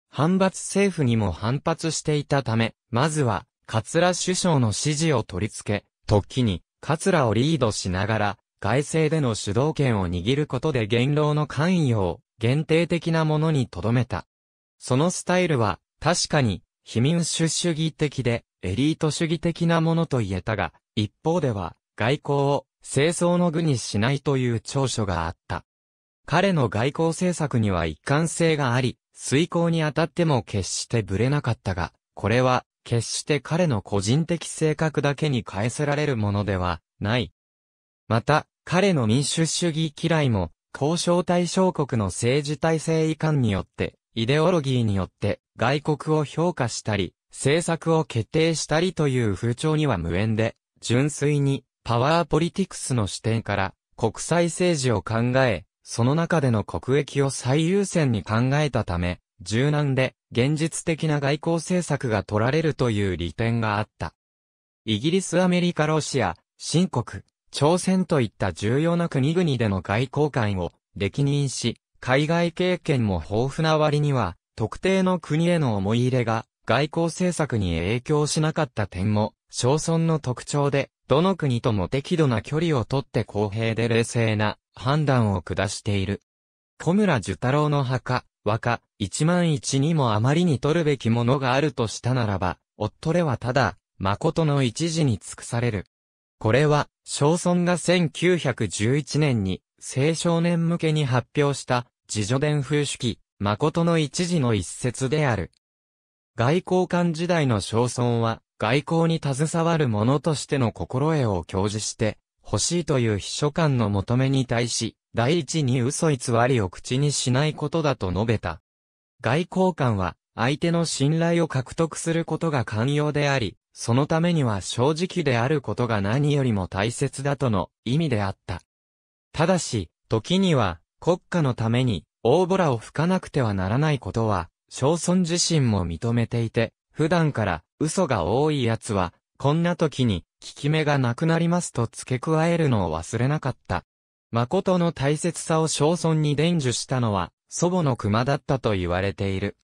反発政府にも反発していたため、まずは、桂首相の指示を取り付け、時に、桂をリードしながら、外政での主導権を握ることで元老の関与を限定的なものに留めた。そのスタイルは、確かに、非民主主義的で、エリート主義的なものと言えたが、一方では、外交を清掃の具にしないという長所があった。彼の外交政策には一貫性があり、遂行にあたっても決してブレなかったが、これは決して彼の個人的性格だけに返せられるものではない。また、彼の民主主義嫌いも、交渉対象国の政治体制遺憾によって、イデオロギーによって外国を評価したり、政策を決定したりという風潮には無縁で、純粋にパワーポリティクスの視点から国際政治を考え、その中での国益を最優先に考えたため、柔軟で現実的な外交政策が取られるという利点があった。イギリス、アメリカ、ロシア、新国、朝鮮といった重要な国々での外交官を歴任し、海外経験も豊富な割には、特定の国への思い入れが外交政策に影響しなかった点も、小村の特徴でどの国とも適度な距離をとって公平で冷静な判断を下している。小村寿太郎の墓、和歌、一万一にもあまりに取るべきものがあるとしたならば、夫れはただ、誠の一時に尽くされる。これは、小村が1911年に、青少年向けに発表した、自助伝風式、誠の一時の一節である。外交官時代の小村は、外交に携わる者としての心得を教示して、欲しいという秘書官の求めに対し、第一に嘘偽りを口にしないことだと述べた。外交官は、相手の信頼を獲得することが寛容であり、そのためには正直であることが何よりも大切だとの意味であった。ただし、時には、国家のために、大ボラを吹かなくてはならないことは、小村自身も認めていて、普段から、嘘が多い奴は、こんな時に、効き目がなくなりますと付け加えるのを忘れなかった。誠の大切さを小村に伝授したのは、祖母の熊だったと言われている。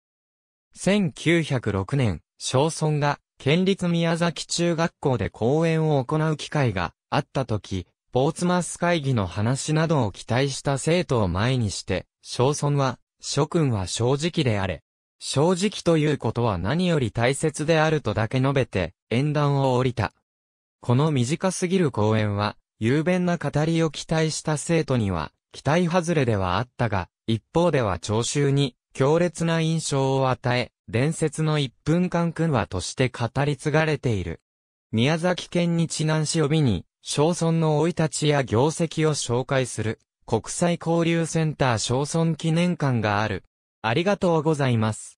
1906年、小村が、県立宮崎中学校で講演を行う機会があった時、ポーツマス会議の話などを期待した生徒を前にして、小村は、諸君は正直であれ、正直ということは何より大切であるとだけ述べて、演壇を降りた。この短すぎる講演は、雄弁な語りを期待した生徒には、期待外れではあったが、一方では聴衆に強烈な印象を与え、伝説の一分間君はとして語り継がれている。宮崎県にちなんし呼びに、小村の老い立ちや業績を紹介する、国際交流センター小村記念館がある、ありがとうございます。